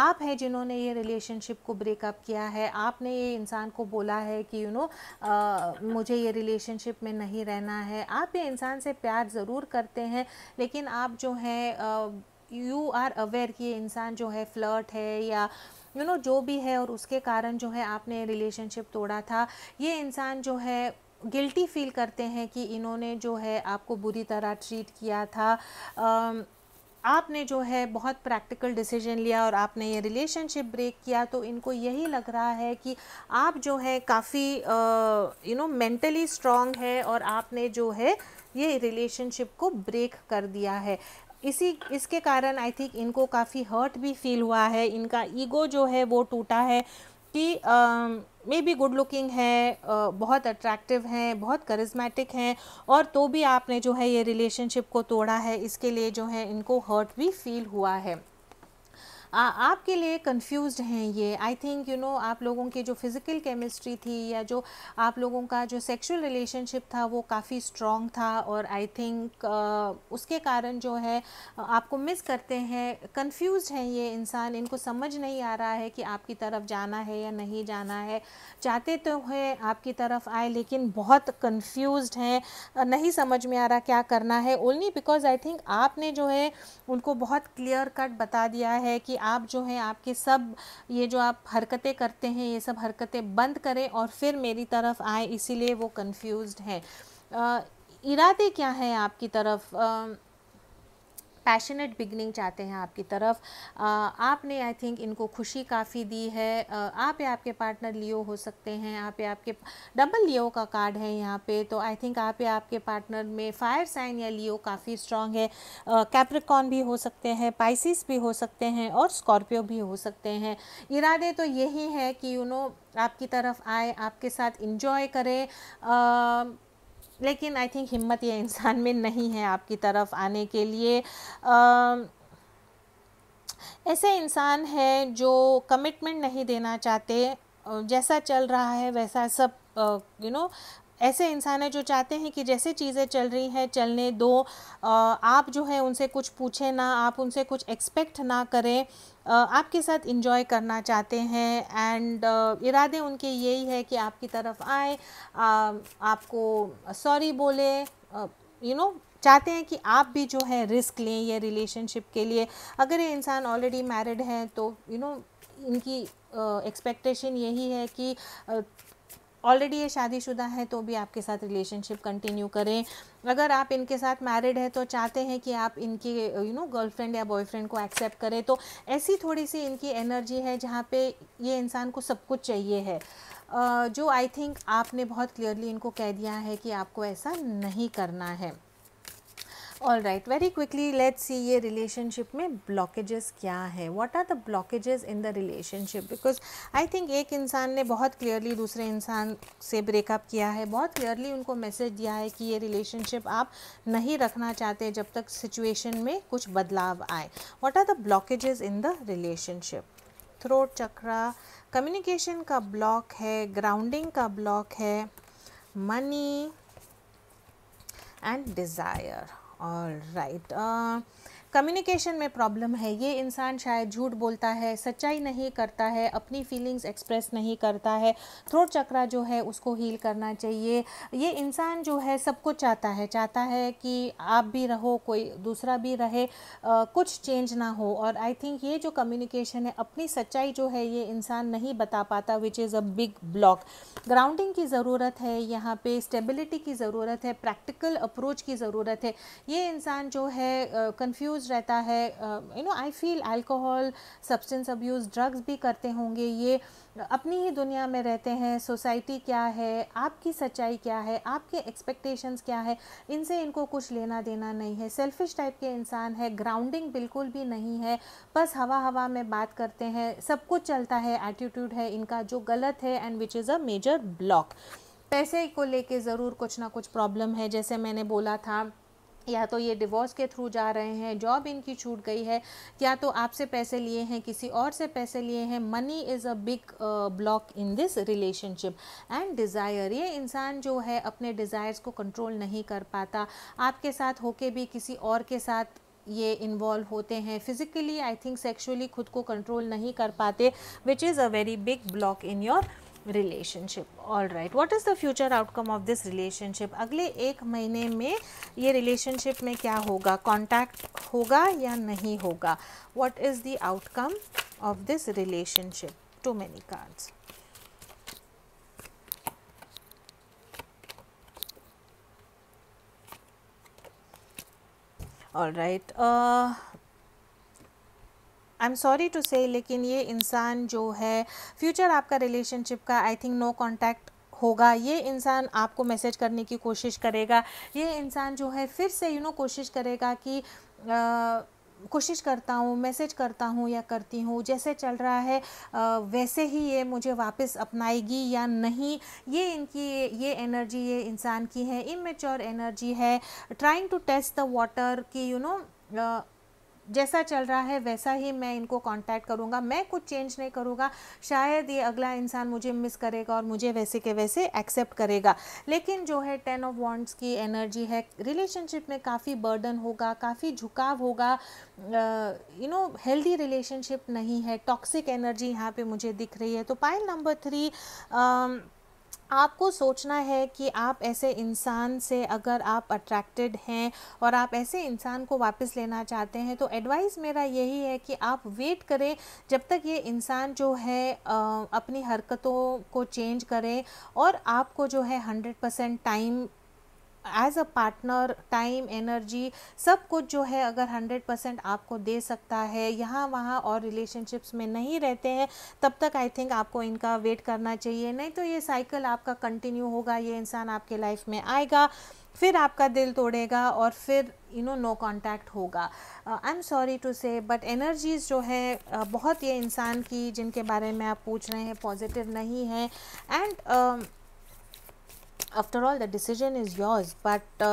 Speaker 1: आप हैं जिन्होंने ये रिलेशनशिप को ब्रेकअप किया है आपने ये इंसान को बोला है कि यू you नो know, मुझे ये रिलेशनशिप में नहीं रहना है आप ये इंसान से प्यार ज़रूर करते हैं लेकिन आप जो हैं यू आर अवेयर कि ये इंसान जो है फ्लर्ट है या यू you नो know, जो भी है और उसके कारण जो है आपने रिलेशनशिप तोड़ा था ये इंसान जो है गिल्टी फील करते हैं कि इन्होंने जो है आपको बुरी तरह ट्रीट किया था आपने जो है बहुत प्रैक्टिकल डिसीजन लिया और आपने ये रिलेशनशिप ब्रेक किया तो इनको यही लग रहा है कि आप जो है काफ़ी यू नो मेंटली स्ट्रांग है और आपने जो है ये रिलेशनशिप को ब्रेक कर दिया है इसी इसके कारण आई थिंक इनको काफ़ी हर्ट भी फील हुआ है इनका ईगो जो है वो टूटा है कि मे बी गुड लुकिंग है बहुत अट्रैक्टिव हैं बहुत करिज्मेटिक हैं और तो भी आपने जो है ये रिलेशनशिप को तोड़ा है इसके लिए जो है इनको हर्ट भी फील हुआ है आपके लिए कंफ्यूज हैं ये आई थिंक यू नो आप लोगों की जो फिज़िकल केमिस्ट्री थी या जो आप लोगों का जो सेक्सुअल रिलेशनशिप था वो काफ़ी स्ट्रॉन्ग था और आई थिंक उसके कारण जो है आपको मिस करते हैं कंफ्यूज हैं ये इंसान इनको समझ नहीं आ रहा है कि आपकी तरफ जाना है या नहीं जाना है चाहते तो हैं आपकी तरफ आए लेकिन बहुत कन्फ्यूज़ हैं नहीं समझ में आ रहा क्या करना है ओनली बिकॉज आई थिंक आपने जो है उनको बहुत क्लियर कट बता दिया है कि आप जो है आपके सब ये जो आप हरकतें करते हैं ये सब हरकतें बंद करें और फिर मेरी तरफ आए इसीलिए वो कन्फ्यूज़ हैं इरादे क्या हैं आपकी तरफ पैशनेट बिगनिंग चाहते हैं आपकी तरफ आपने आई थिंक इनको खुशी काफ़ी दी है आप या आपके पार्टनर लियो हो सकते हैं आप या आपके डबल लियो का कार्ड है यहाँ पे तो आई थिंक आप या आपके पार्टनर में फायर साइन या लियो काफ़ी स्ट्रांग है कैप्रिकॉन भी हो सकते हैं पाइसिस भी हो सकते हैं और स्कॉर्पियो भी हो सकते हैं इरादे तो यही है कि यू you नो know, आपकी तरफ आए आपके साथ इंजॉय करें आ, लेकिन आई थिंक हिम्मत ये इंसान में नहीं है आपकी तरफ आने के लिए आ, ऐसे इंसान है जो कमिटमेंट नहीं देना चाहते जैसा चल रहा है वैसा सब यू नो ऐसे इंसान है जो चाहते हैं कि जैसे चीज़ें चल रही हैं चलने दो आप जो है उनसे कुछ पूछें ना आप उनसे कुछ एक्सपेक्ट ना करें आपके साथ इंजॉय करना चाहते हैं एंड इरादे उनके यही है कि आपकी तरफ आए आपको सॉरी बोले यू नो चाहते हैं कि आप भी जो है रिस्क लें ये रिलेशनशिप के लिए अगर ये इंसान ऑलरेडी मैरिड हैं तो यू you नो know, इनकी एक्सपेक्टेशन uh, यही है कि uh, ऑलरेडी ये शादीशुदा है तो भी आपके साथ रिलेशनशिप कंटिन्यू करें अगर आप इनके साथ मैरिड है तो चाहते हैं कि आप इनकी यू नो गर्लफ्रेंड या बॉयफ्रेंड को एक्सेप्ट करें तो ऐसी थोड़ी सी इनकी एनर्जी है जहाँ पे ये इंसान को सब कुछ चाहिए है जो आई थिंक आपने बहुत क्लियरली इनको कह दिया है कि आपको ऐसा नहीं करना है all right very quickly let see ये रिलेशनशिप में ब्लॉकेजेस क्या है what are the blockages in the relationship because I think एक इंसान ने बहुत क्लियरली दूसरे इंसान से ब्रेकअप किया है बहुत क्लियरली उनको मैसेज दिया है कि ये रिलेशनशिप आप नहीं रखना चाहते जब तक सिचुएशन में कुछ बदलाव आए what are the blockages in the relationship throat chakra communication का ब्लॉक है ग्राउंडिंग का ब्लॉक है money and desire all right uh, communication में प्रॉब्लम है ये इंसान शायद झूठ बोलता है सच्चाई नहीं करता है अपनी फीलिंग्स एक्सप्रेस नहीं करता है थ्रोट चक्रा जो है उसको हील करना चाहिए ये इंसान जो है सबको चाहता है चाहता है कि आप भी रहो कोई दूसरा भी रहे आ, कुछ चेंज ना हो और आई थिंक ये जो कम्युनिकेशन है अपनी सच्चाई जो है ये इंसान नहीं बता पाता which is a big block grounding की ज़रूरत है यहाँ पे स्टेबिलिटी की ज़रूरत है प्रैक्टिकल अप्रोच की ज़रूरत है ये इंसान जो है कन्फ्यूज़ रहता है you know I feel alcohol substance abuse drugs भी करते होंगे ये अपनी ही दुनिया में रहते हैं सोसाइटी क्या है आपकी सच्चाई क्या है आपके एक्सपेक्टेशंस क्या है इनसे इनको कुछ लेना देना नहीं है सेल्फिश टाइप के इंसान है ग्राउंडिंग बिल्कुल भी नहीं है बस हवा हवा में बात करते हैं सब कुछ चलता है एटीट्यूड है इनका जो गलत है and which is a major block पैसे को लेके ज़रूर कुछ ना कुछ प्रॉब्लम है जैसे मैंने बोला था या तो ये डिवोर्स के थ्रू जा रहे हैं जॉब इनकी छूट गई है या तो आपसे पैसे लिए हैं किसी और से पैसे लिए हैं money is a big block in this relationship and desire ये इंसान जो है अपने डिज़ायर्स को कंट्रोल नहीं कर पाता आपके साथ होके भी किसी और के साथ ये इन्वॉल्व होते हैं फिजिकली आई थिंक सेक्शुअली खुद को कंट्रोल नहीं कर पाते which is a very big block in your relationship all right what is the future outcome of this relationship अगले एक महीने में ये रिलेशनशिप में क्या होगा कॉन्टैक्ट होगा या नहीं होगा what is the outcome of this relationship too many cards all right uh, I am sorry to say लेकिन ये इंसान जो है फ्यूचर आपका रिलेशनशिप का आई थिंक नो कॉन्टैक्ट होगा ये इंसान आपको मैसेज करने की कोशिश करेगा ये इंसान जो है फिर से यू नो कोशिश करेगा कि आ, कोशिश करता हूँ मैसेज करता हूँ या करती हूँ जैसे चल रहा है आ, वैसे ही ये मुझे वापस अपनाएगी या नहीं ये इनकी ये एनर्जी ये इंसान की है इमेच्योर एनर्जी है trying to test the water कि यू नो जैसा चल रहा है वैसा ही मैं इनको कांटेक्ट करूंगा मैं कुछ चेंज नहीं करूँगा शायद ये अगला इंसान मुझे मिस करेगा और मुझे वैसे के वैसे एक्सेप्ट करेगा लेकिन जो है टेन ऑफ वॉन्ट्स की एनर्जी है रिलेशनशिप में काफ़ी बर्डन होगा काफ़ी झुकाव होगा यू नो हेल्दी रिलेशनशिप नहीं है टॉक्सिक एनर्जी यहाँ पे मुझे दिख रही है तो पाइल नंबर थ्री आपको सोचना है कि आप ऐसे इंसान से अगर आप अट्रैक्टेड हैं और आप ऐसे इंसान को वापस लेना चाहते हैं तो एडवाइस मेरा यही है कि आप वेट करें जब तक ये इंसान जो है अपनी हरकतों को चेंज करें और आपको जो है hundred percent time as a partner time energy सब कुछ जो है अगर हंड्रेड परसेंट आपको दे सकता है यहाँ वहाँ और रिलेशनशिप्स में नहीं रहते हैं तब तक आई थिंक आपको इनका वेट करना चाहिए नहीं तो ये साइकिल आपका कंटिन्यू होगा ये इंसान आपके लाइफ में आएगा फिर आपका दिल तोड़ेगा और फिर यू नो नो कांटेक्ट होगा I am sorry to say but energies जो है uh, बहुत ये इंसान की जिनके बारे में आप पूछ रहे हैं पॉजिटिव नहीं है and after all the decision is yours but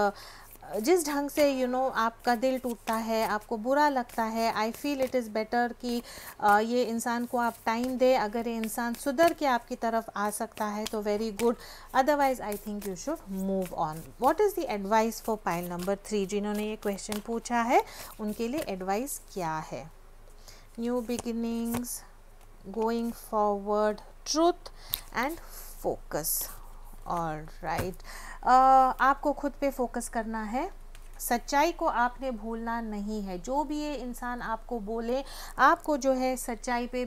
Speaker 1: जिस ढंग से यू you नो know, आपका दिल टूटता है आपको बुरा लगता है I feel it is better कि आ, uh, ये इंसान को आप टाइम दे अगर ये इंसान सुधर के आपकी तरफ आ सकता है तो very good otherwise I think you should move on what is the advice for pile number three जिन्होंने ये क्वेश्चन पूछा है उनके लिए एडवाइस क्या है new beginnings going forward truth and focus और राइट आपको खुद पे फोकस करना है सच्चाई को आपने भूलना नहीं है जो भी ये इंसान आपको बोले आपको जो है सच्चाई पे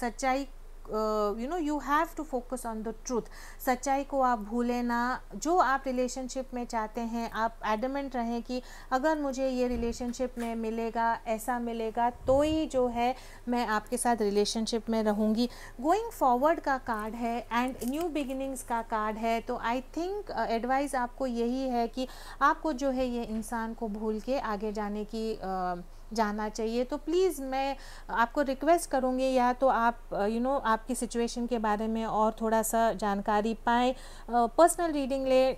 Speaker 1: सच्चाई you know you have to focus on the truth सच्चाई को आप भूलें ना जो आप रिलेशनशिप में चाहते हैं आप एडमेंट रहें कि अगर मुझे ये रिलेशनशिप में मिलेगा ऐसा मिलेगा तो ही जो है मैं आपके साथ रिलेशनशिप में रहूँगी गोइंग फॉरवर्ड का कार्ड है एंड न्यू बिगिनिंग्स का कार्ड है तो आई थिंक एडवाइस आपको यही है कि आपको जो है ये इंसान को भूल के आगे जाने की uh, जाना चाहिए तो प्लीज़ मैं आपको रिक्वेस्ट करूँगी या तो आप यू uh, नो आपकी सिचुएशन के बारे में और थोड़ा सा जानकारी पाएँ पर्सनल रीडिंग ले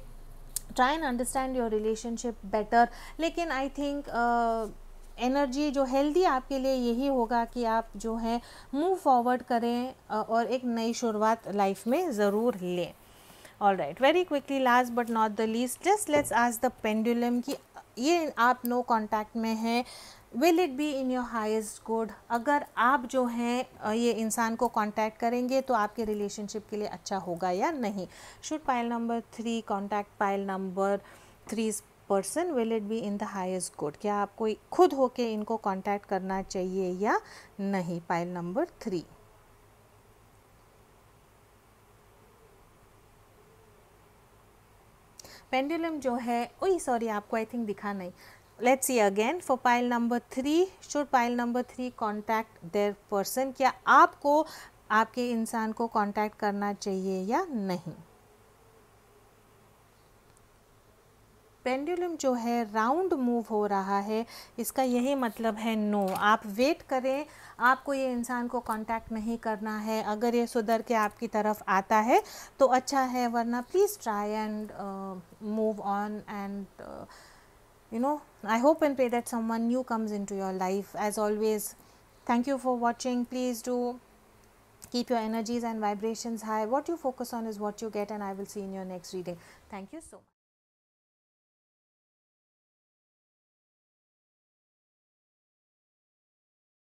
Speaker 1: try and understand your relationship better लेकिन आई थिंक एनर्जी जो हेल्दी आपके लिए यही होगा कि आप जो है मूव फॉरवर्ड करें uh, और एक नई शुरुआत लाइफ में ज़रूर लें all right very quickly last but not the least just let's ask the pendulum कि ये आप नो कॉन्टैक्ट में हैं will it be in your highest good अगर आप जो हैं ये इंसान को कॉन्टैक्ट करेंगे तो आपके रिलेशनशिप के लिए अच्छा होगा या नहीं should pile number three contact pile number three person will it be in the highest good क्या आपको खुद होके इनको कॉन्टैक्ट करना चाहिए या नहीं पाइल नंबर थ्री पेंडुलम जो है ओ सॉरी आपको आई थिंक दिखा नहीं let's see again for pile number three should pile number three contact their person क्या आपको आपके इंसान को कॉन्टैक्ट करना चाहिए या नहीं पेंडुलम जो है राउंड मूव हो रहा है इसका यही मतलब है नो आप वेट करें आपको ये इंसान को कांटेक्ट नहीं करना है अगर ये सुधर के आपकी तरफ आता है तो अच्छा है वरना please try and move on and you know I hope and pray that someone new comes into your life. As always, thank you for watching. Please do keep your energies and vibrations high. What you focus on is what you get and I will see in your next reading. Thank you so much.